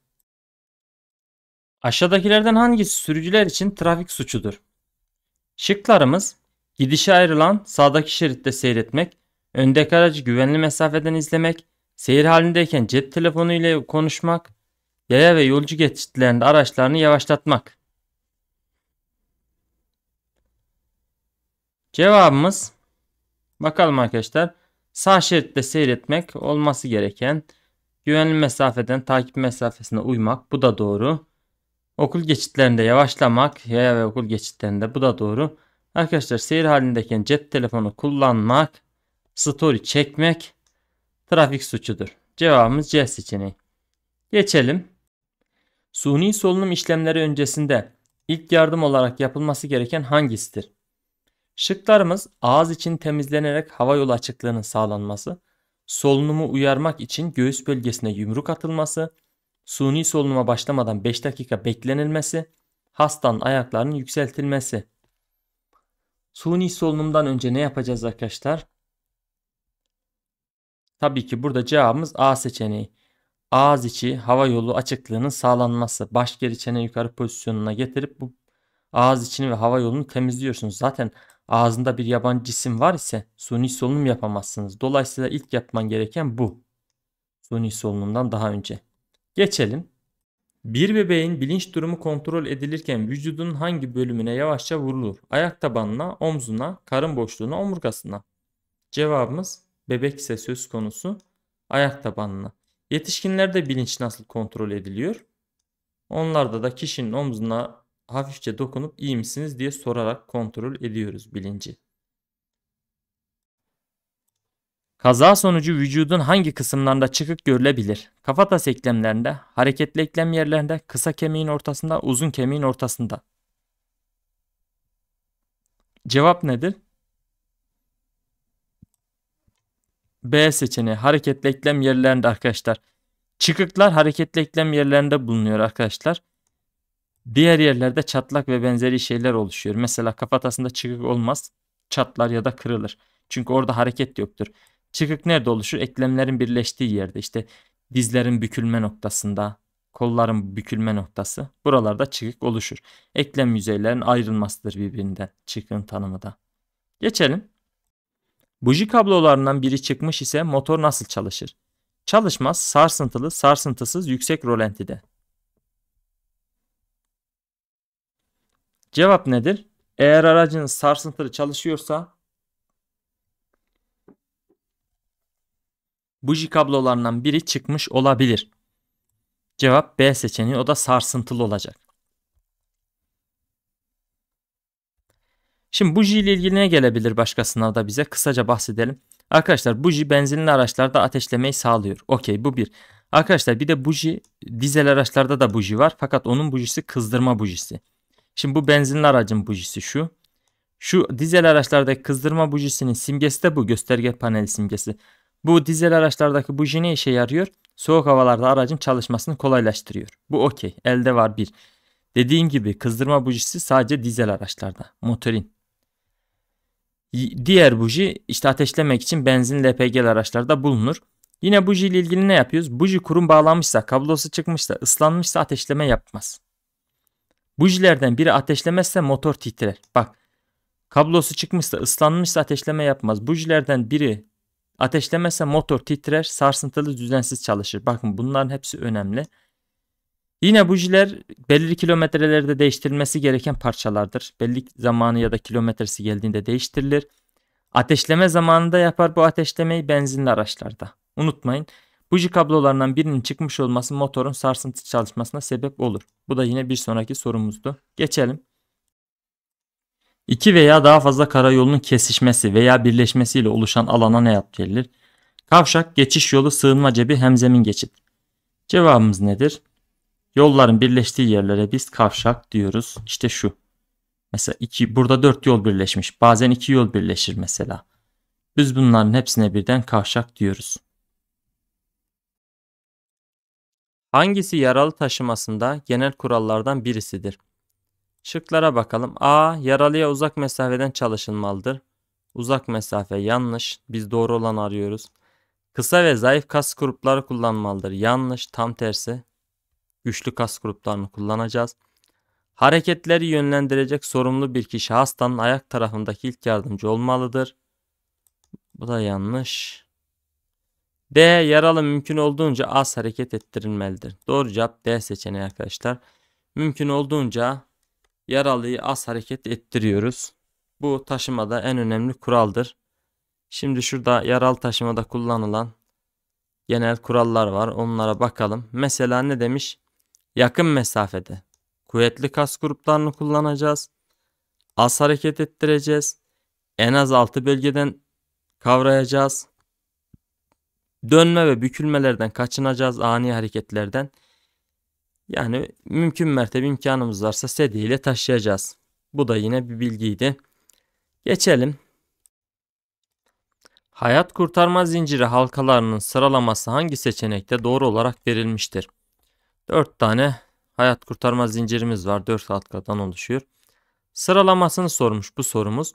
Aşağıdakilerden hangisi sürücüler için trafik suçudur? Şıklarımız gidişe ayrılan sağdaki şeritte seyretmek, öndeki aracı güvenli mesafeden izlemek, seyir halindeyken cep telefonu ile konuşmak, yaya ve yolcu geçitlerinde araçlarını yavaşlatmak. Cevabımız bakalım arkadaşlar sağ şeritte seyretmek olması gereken güvenli mesafeden takip mesafesine uymak bu da doğru. Okul geçitlerinde yavaşlamak, yaya ve okul geçitlerinde bu da doğru. Arkadaşlar seyir halindeyken cep telefonu kullanmak, story çekmek trafik suçudur. Cevabımız C seçeneği. Geçelim. Suni solunum işlemleri öncesinde ilk yardım olarak yapılması gereken hangisidir? Şıklarımız ağız için temizlenerek hava yolu açıklığının sağlanması, solunumu uyarmak için göğüs bölgesine yumruk atılması, suni solunuma başlamadan 5 dakika beklenilmesi, hastanın ayaklarının yükseltilmesi. Suni solunumdan önce ne yapacağız arkadaşlar? Tabii ki burada cevabımız A seçeneği. Ağız içi hava yolu açıklığının sağlanması. Baş geri çene yukarı pozisyonuna getirip bu ağız içini ve hava yolunu temizliyorsunuz. Zaten ağzında bir yabancı cisim var ise suni solunum yapamazsınız. Dolayısıyla ilk yapman gereken bu. Suni solunumdan daha önce. Geçelim. Bir bebeğin bilinç durumu kontrol edilirken vücudun hangi bölümüne yavaşça vurulur? Ayak tabanına, omzuna, karın boşluğuna, omurgasına. Cevabımız bebek ise söz konusu ayak tabanına. Yetişkinlerde bilinç nasıl kontrol ediliyor? Onlarda da kişinin omzuna hafifçe dokunup iyi misiniz diye sorarak kontrol ediyoruz bilinci. Kaza sonucu vücudun hangi kısımlarında çıkık görülebilir? Kafatas eklemlerinde, hareketli eklem yerlerinde, kısa kemiğin ortasında, uzun kemiğin ortasında. Cevap nedir? B seçeneği hareketli eklem yerlerinde arkadaşlar. Çıkıklar hareketli eklem yerlerinde bulunuyor arkadaşlar. Diğer yerlerde çatlak ve benzeri şeyler oluşuyor. Mesela kafatasında çıkık olmaz, çatlar ya da kırılır. Çünkü orada hareket yoktur. Çıkık nerede oluşur? Eklemlerin birleştiği yerde işte dizlerin bükülme noktasında, kolların bükülme noktası buralarda çıkık oluşur. Eklem yüzeylerin ayrılmasıdır birbirinden çıkığın tanımı da. Geçelim. Buji kablolarından biri çıkmış ise motor nasıl çalışır? Çalışmaz sarsıntılı sarsıntısız yüksek rolantide. Cevap nedir? Eğer aracınız sarsıntılı çalışıyorsa buji kablolarından biri çıkmış olabilir. Cevap B seçeneği o da sarsıntılı olacak. Şimdi buji ile ilgili ne gelebilir başka sınavda bize? Kısaca bahsedelim. Arkadaşlar buji benzinli araçlarda ateşlemeyi sağlıyor. Okey bu bir. Arkadaşlar bir de buji dizel araçlarda da buji var. Fakat onun bujisi kızdırma bujisi. Şimdi bu benzinli aracın bujisi şu. Şu dizel araçlardaki kızdırma bujisinin simgesi de bu gösterge paneli simgesi. Bu dizel araçlardaki buji ne işe yarıyor? Soğuk havalarda aracın çalışmasını kolaylaştırıyor. Bu okey. Elde var bir. Dediğim gibi kızdırma bujisi sadece dizel araçlarda. Motorin. Diğer buji işte ateşlemek için benzin LPG araçlarda bulunur. Yine buji ile ilgili ne yapıyoruz? Buji kurum bağlanmışsa, kablosu çıkmışsa, ıslanmışsa ateşleme yapmaz. Bujilerden biri ateşlemezse motor titrer. Bak kablosu çıkmışsa, ıslanmışsa ateşleme yapmaz. Bujilerden biri Ateşlemezse motor titrer, sarsıntılı, düzensiz çalışır. Bakın bunların hepsi önemli. Yine bujiler belli kilometrelerde değiştirilmesi gereken parçalardır. Belli zamanı ya da kilometresi geldiğinde değiştirilir. Ateşleme zamanında yapar bu ateşlemeyi benzinli araçlarda. Unutmayın buji kablolarından birinin çıkmış olması motorun sarsıntı çalışmasına sebep olur. Bu da yine bir sonraki sorumuzdu. Geçelim. İki veya daha fazla karayolunun kesişmesi veya birleşmesiyle oluşan alana ne ad verilir? Kavşak, geçiş yolu, sığınma cebi, hemzemin geçit. Cevabımız nedir? Yolların birleştiği yerlere biz kavşak diyoruz. İşte şu. Mesela iki, burada dört yol birleşmiş. Bazen iki yol birleşir mesela. Biz bunların hepsine birden kavşak diyoruz. Hangisi yaralı taşımasında genel kurallardan birisidir? Şıklara bakalım. A. Yaralıya uzak mesafeden çalışılmalıdır. Uzak mesafe yanlış. Biz doğru olanı arıyoruz. Kısa ve zayıf kas grupları kullanmalıdır. Yanlış. Tam tersi. Güçlü kas gruplarını kullanacağız. Hareketleri yönlendirecek sorumlu bir kişi hastanın ayak tarafındaki ilk yardımcı olmalıdır. Bu da yanlış. D. Yaralı mümkün olduğunca az hareket ettirilmelidir. Doğru cevap D seçeneği arkadaşlar. Mümkün olduğunca yaralıyı az hareket ettiriyoruz. Bu taşımada en önemli kuraldır. Şimdi şurada yaralı taşımada kullanılan genel kurallar var. Onlara bakalım. Mesela ne demiş? Yakın mesafede kuvvetli kas gruplarını kullanacağız. Az hareket ettireceğiz. En az altı bölgeden kavrayacağız. Dönme ve bükülmelerden kaçınacağız ani hareketlerden. Yani mümkün mertebe imkanımız varsa sedi ile taşıyacağız. Bu da yine bir bilgiydi. Geçelim. Hayat kurtarma zinciri halkalarının sıralaması hangi seçenekte doğru olarak verilmiştir? 4 tane hayat kurtarma zincirimiz var. 4 halkadan oluşuyor. Sıralamasını sormuş bu sorumuz.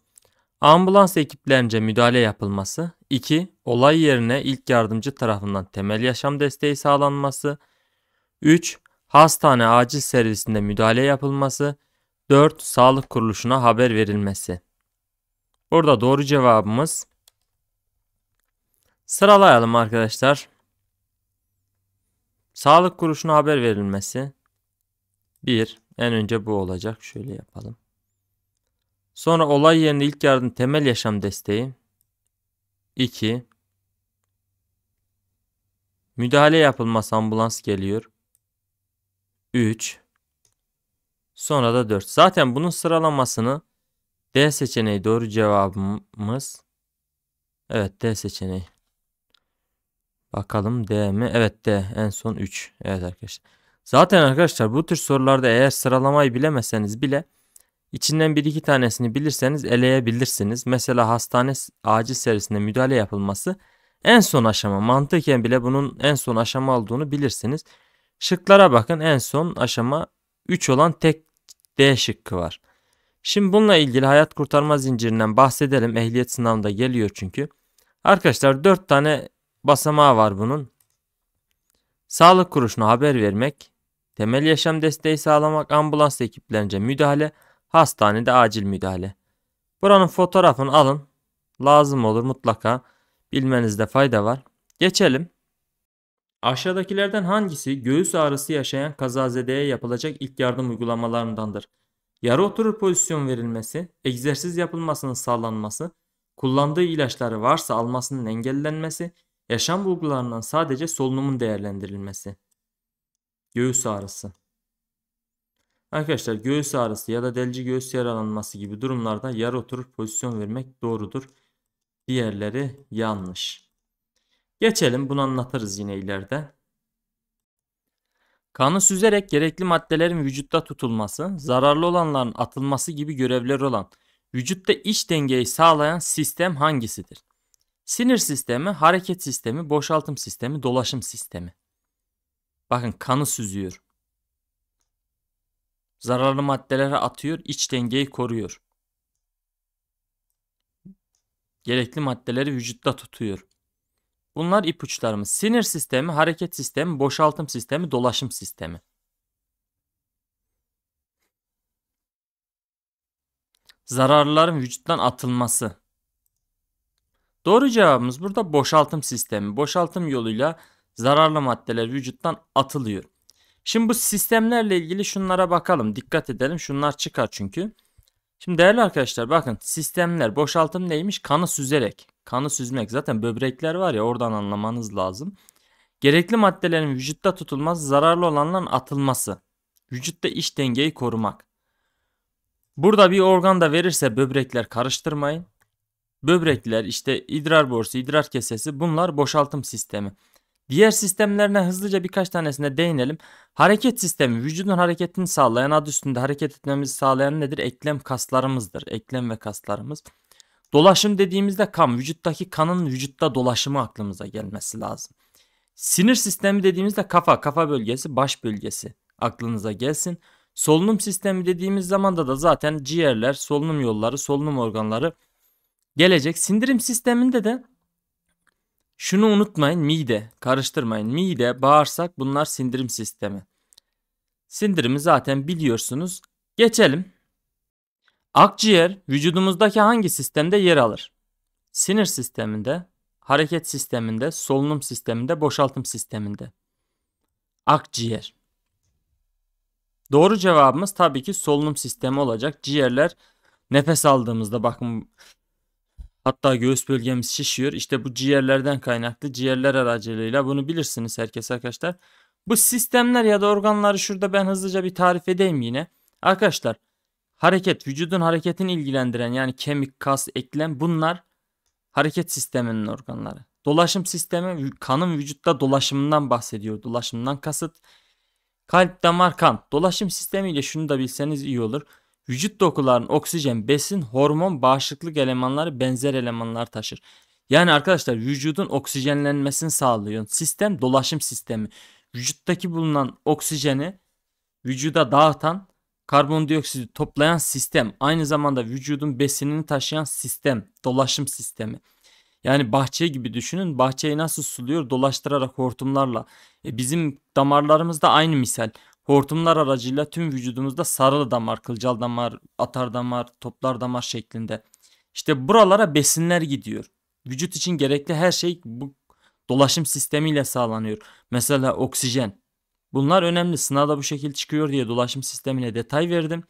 Ambulans ekiplerince müdahale yapılması. 2. Olay yerine ilk yardımcı tarafından temel yaşam desteği sağlanması. 3 hastane acil servisinde müdahale yapılması, 4. Sağlık kuruluşuna haber verilmesi. Burada doğru cevabımız sıralayalım arkadaşlar. Sağlık kuruluşuna haber verilmesi 1. En önce bu olacak. Şöyle yapalım. Sonra olay yerinde ilk yardım temel yaşam desteği 2. Müdahale yapılması ambulans geliyor. 3 sonra da 4. Zaten bunun sıralamasını D seçeneği doğru cevabımız. Evet D seçeneği. Bakalım D mi? Evet D en son 3. Evet arkadaşlar. Zaten arkadaşlar bu tür sorularda eğer sıralamayı bilemeseniz bile içinden bir iki tanesini bilirseniz eleyebilirsiniz. Mesela hastane acil servisinde müdahale yapılması en son aşama. Mantıken bile bunun en son aşama olduğunu bilirsiniz. Şıklara bakın en son aşama 3 olan tek D şıkkı var. Şimdi bununla ilgili hayat kurtarma zincirinden bahsedelim. Ehliyet sınavında geliyor çünkü. Arkadaşlar 4 tane basamağı var bunun. Sağlık kuruluşuna haber vermek, temel yaşam desteği sağlamak, ambulans ekiplerince müdahale, hastanede acil müdahale. Buranın fotoğrafını alın. Lazım olur mutlaka. Bilmenizde fayda var. Geçelim. Aşağıdakilerden hangisi göğüs ağrısı yaşayan kazazedeye yapılacak ilk yardım uygulamalarındandır? Yarı oturur pozisyon verilmesi, egzersiz yapılmasının sağlanması, kullandığı ilaçları varsa almasının engellenmesi, yaşam bulgularından sadece solunumun değerlendirilmesi. Göğüs ağrısı Arkadaşlar göğüs ağrısı ya da delici göğüs yaralanması gibi durumlarda yarı oturur pozisyon vermek doğrudur. Diğerleri yanlış. Geçelim bunu anlatırız yine ileride. Kanı süzerek gerekli maddelerin vücutta tutulması, zararlı olanların atılması gibi görevleri olan vücutta iç dengeyi sağlayan sistem hangisidir? Sinir sistemi, hareket sistemi, boşaltım sistemi, dolaşım sistemi. Bakın kanı süzüyor. Zararlı maddelere atıyor, iç dengeyi koruyor. Gerekli maddeleri vücutta tutuyor. Bunlar ipuçlarımız. Sinir sistemi, hareket sistemi, boşaltım sistemi, dolaşım sistemi. Zararların vücuttan atılması. Doğru cevabımız burada boşaltım sistemi. Boşaltım yoluyla zararlı maddeler vücuttan atılıyor. Şimdi bu sistemlerle ilgili şunlara bakalım. Dikkat edelim. Şunlar çıkar çünkü. Şimdi değerli arkadaşlar bakın sistemler boşaltım neymiş? Kanı süzerek. Kanı süzmek zaten böbrekler var ya oradan anlamanız lazım. Gerekli maddelerin vücutta tutulması, zararlı olanların atılması. Vücutta iş dengeyi korumak. Burada bir organ da verirse böbrekler karıştırmayın. Böbrekler işte idrar borusu, idrar kesesi bunlar boşaltım sistemi. Diğer sistemlerine hızlıca birkaç tanesine değinelim. Hareket sistemi vücudun hareketini sağlayan adı üstünde hareket etmemizi sağlayan nedir? Eklem kaslarımızdır. Eklem ve kaslarımız. Dolaşım dediğimizde kan, vücuttaki kanın vücutta dolaşımı aklımıza gelmesi lazım. Sinir sistemi dediğimizde kafa, kafa bölgesi, baş bölgesi aklınıza gelsin. Solunum sistemi dediğimiz zamanda da zaten ciğerler, solunum yolları, solunum organları gelecek. Sindirim sisteminde de şunu unutmayın mide. Karıştırmayın. Mide, bağırsak bunlar sindirim sistemi. Sindirimi zaten biliyorsunuz. Geçelim. Akciğer vücudumuzdaki hangi sistemde yer alır? Sinir sisteminde, hareket sisteminde, solunum sisteminde, boşaltım sisteminde. Akciğer. Doğru cevabımız tabii ki solunum sistemi olacak. Ciğerler nefes aldığımızda bakın Hatta göğüs bölgemiz şişiyor. İşte bu ciğerlerden kaynaklı ciğerler aracılığıyla bunu bilirsiniz herkes arkadaşlar. Bu sistemler ya da organları şurada ben hızlıca bir tarif edeyim yine. Arkadaşlar hareket vücudun hareketini ilgilendiren yani kemik, kas, eklem bunlar hareket sisteminin organları. Dolaşım sistemi kanın vücutta dolaşımından bahsediyor. Dolaşımdan kasıt kalp, damar, kan. Dolaşım sistemiyle şunu da bilseniz iyi olur. Vücut dokuların oksijen, besin, hormon, bağışıklık elemanları benzer elemanlar taşır. Yani arkadaşlar vücudun oksijenlenmesini sağlıyor. Sistem dolaşım sistemi. Vücuttaki bulunan oksijeni vücuda dağıtan karbondioksidi toplayan sistem. Aynı zamanda vücudun besinini taşıyan sistem. Dolaşım sistemi. Yani bahçe gibi düşünün. Bahçeyi nasıl suluyor? Dolaştırarak hortumlarla. E bizim damarlarımız da aynı misal hortumlar aracıyla tüm vücudumuzda sarılı damar, kılcal damar, atar damar, toplar damar şeklinde. İşte buralara besinler gidiyor. Vücut için gerekli her şey bu dolaşım sistemiyle sağlanıyor. Mesela oksijen. Bunlar önemli. Sınavda bu şekilde çıkıyor diye dolaşım sistemine detay verdim.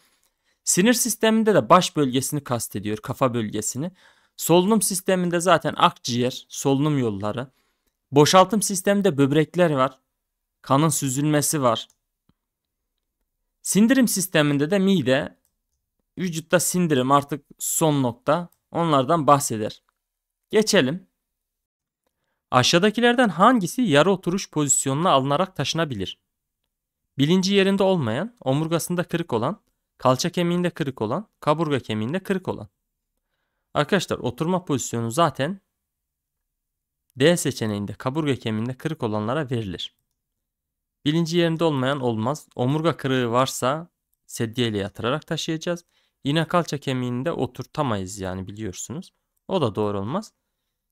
Sinir sisteminde de baş bölgesini kastediyor, kafa bölgesini. Solunum sisteminde zaten akciğer, solunum yolları. Boşaltım sisteminde böbrekler var. Kanın süzülmesi var. Sindirim sisteminde de mide, vücutta sindirim artık son nokta. Onlardan bahseder. Geçelim. Aşağıdakilerden hangisi yarı oturuş pozisyonuna alınarak taşınabilir? Bilinci yerinde olmayan, omurgasında kırık olan, kalça kemiğinde kırık olan, kaburga kemiğinde kırık olan. Arkadaşlar oturma pozisyonu zaten D seçeneğinde kaburga kemiğinde kırık olanlara verilir. Bilinci yerinde olmayan olmaz. Omurga kırığı varsa sedyeyle yatırarak taşıyacağız. Yine kalça kemiğinde oturtamayız yani biliyorsunuz. O da doğru olmaz.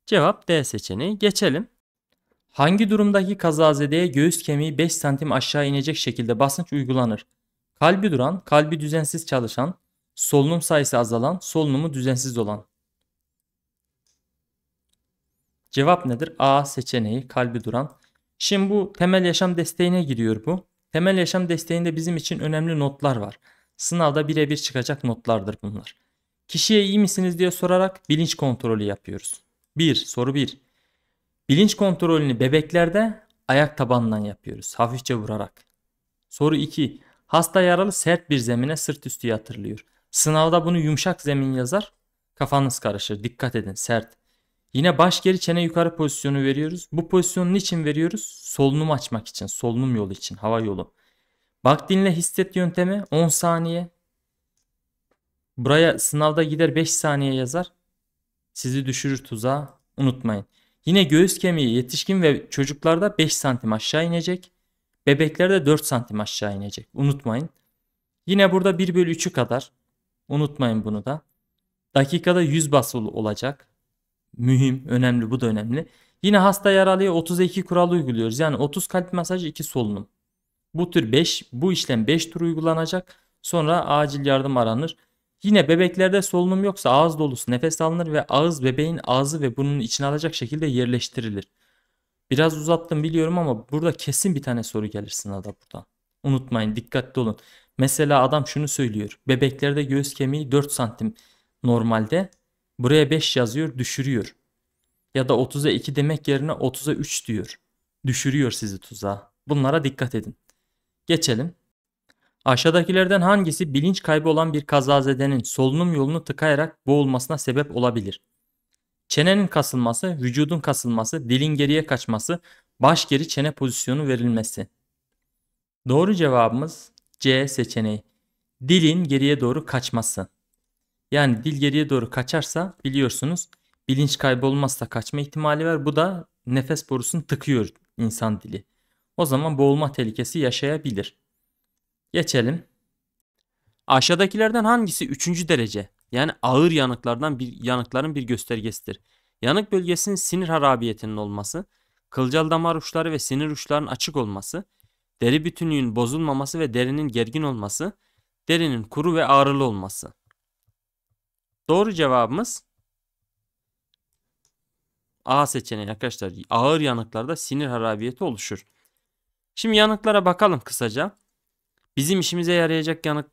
Cevap D seçeneği. Geçelim. Hangi durumdaki kazazedeye göğüs kemiği 5 santim aşağı inecek şekilde basınç uygulanır? Kalbi duran, kalbi düzensiz çalışan, solunum sayısı azalan, solunumu düzensiz olan. Cevap nedir? A seçeneği kalbi duran. Şimdi bu temel yaşam desteğine giriyor bu. Temel yaşam desteğinde bizim için önemli notlar var. Sınavda birebir çıkacak notlardır bunlar. Kişiye iyi misiniz diye sorarak bilinç kontrolü yapıyoruz. 1. Soru 1. Bilinç kontrolünü bebeklerde ayak tabanından yapıyoruz. Hafifçe vurarak. Soru 2. Hasta yaralı sert bir zemine sırt üstü yatırılıyor. Sınavda bunu yumuşak zemin yazar. Kafanız karışır. Dikkat edin sert. Yine baş geri çene yukarı pozisyonu veriyoruz. Bu pozisyonu niçin veriyoruz? Solunum açmak için, solunum yolu için, hava yolu. Bak dinle hisset yöntemi 10 saniye. Buraya sınavda gider 5 saniye yazar. Sizi düşürür tuzağa. Unutmayın. Yine göğüs kemiği yetişkin ve çocuklarda 5 santim aşağı inecek. Bebeklerde 4 santim aşağı inecek. Unutmayın. Yine burada 1 bölü 3'ü kadar. Unutmayın bunu da. Dakikada 100 basılı olacak mühim, önemli bu da önemli. Yine hasta yaralıya 32 kuralı uyguluyoruz. Yani 30 kalp masajı 2 solunum. Bu tür 5 bu işlem 5 tur uygulanacak. Sonra acil yardım aranır. Yine bebeklerde solunum yoksa ağız dolusu nefes alınır ve ağız bebeğin ağzı ve bunun içine alacak şekilde yerleştirilir. Biraz uzattım biliyorum ama burada kesin bir tane soru gelir sınavda buradan. Unutmayın dikkatli olun. Mesela adam şunu söylüyor. Bebeklerde göğüs kemiği 4 santim normalde Buraya 5 yazıyor düşürüyor. Ya da 30'a 2 demek yerine 30'a 3 diyor. Düşürüyor sizi tuzağa. Bunlara dikkat edin. Geçelim. Aşağıdakilerden hangisi bilinç kaybı olan bir kazazedenin solunum yolunu tıkayarak boğulmasına sebep olabilir? Çenenin kasılması, vücudun kasılması, dilin geriye kaçması, baş geri çene pozisyonu verilmesi. Doğru cevabımız C seçeneği. Dilin geriye doğru kaçması. Yani dil geriye doğru kaçarsa biliyorsunuz bilinç kaybolmazsa kaçma ihtimali var. Bu da nefes borusunu tıkıyor insan dili. O zaman boğulma tehlikesi yaşayabilir. Geçelim. Aşağıdakilerden hangisi 3. derece yani ağır yanıklardan bir yanıkların bir göstergesidir? Yanık bölgesinin sinir harabiyetinin olması, kılcal damar uçları ve sinir uçlarının açık olması, deri bütünlüğün bozulmaması ve derinin gergin olması, derinin kuru ve ağrılı olması. Doğru cevabımız A seçeneği arkadaşlar. Ağır yanıklarda sinir harabiyeti oluşur. Şimdi yanıklara bakalım kısaca. Bizim işimize yarayacak yanık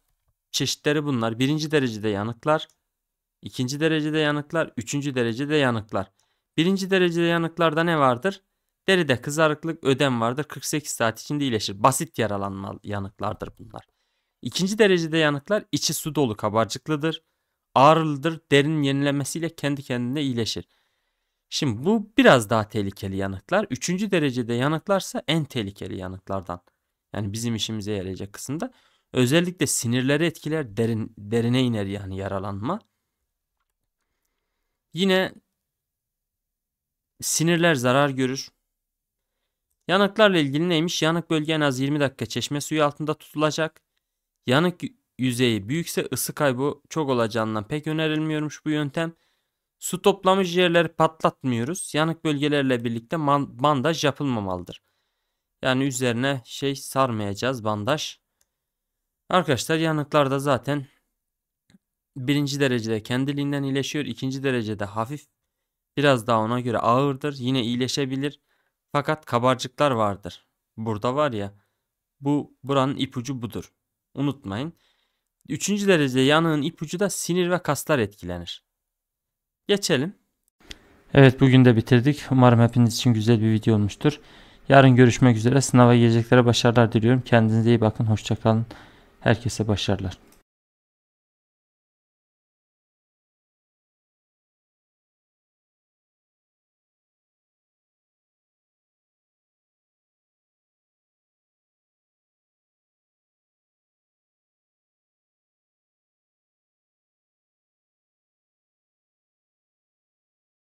çeşitleri bunlar. Birinci derecede yanıklar, ikinci derecede yanıklar, üçüncü derecede yanıklar. Birinci derecede yanıklarda ne vardır? Deride kızarıklık, ödem vardır. 48 saat içinde iyileşir. Basit yaralanma yanıklardır bunlar. İkinci derecede yanıklar içi su dolu kabarcıklıdır ağrılıdır. Derinin yenilemesiyle kendi kendine iyileşir. Şimdi bu biraz daha tehlikeli yanıklar. Üçüncü derecede yanıklarsa en tehlikeli yanıklardan. Yani bizim işimize yarayacak kısımda. Özellikle sinirleri etkiler derin, derine iner yani yaralanma. Yine sinirler zarar görür. Yanıklarla ilgili neymiş? Yanık bölge en az 20 dakika çeşme suyu altında tutulacak. Yanık yüzeyi büyükse ısı kaybı çok olacağından pek önerilmiyormuş bu yöntem. Su toplamış yerleri patlatmıyoruz. Yanık bölgelerle birlikte bandaj yapılmamalıdır. Yani üzerine şey sarmayacağız bandaj. Arkadaşlar yanıklarda zaten birinci derecede kendiliğinden iyileşiyor. ikinci derecede hafif biraz daha ona göre ağırdır. Yine iyileşebilir. Fakat kabarcıklar vardır. Burada var ya bu buranın ipucu budur. Unutmayın. Üçüncü derece yanığın ipucu da sinir ve kaslar etkilenir. Geçelim. Evet bugün de bitirdik. Umarım hepiniz için güzel bir video olmuştur. Yarın görüşmek üzere. Sınava geleceklere başarılar diliyorum. Kendinize iyi bakın. Hoşçakalın. Herkese başarılar.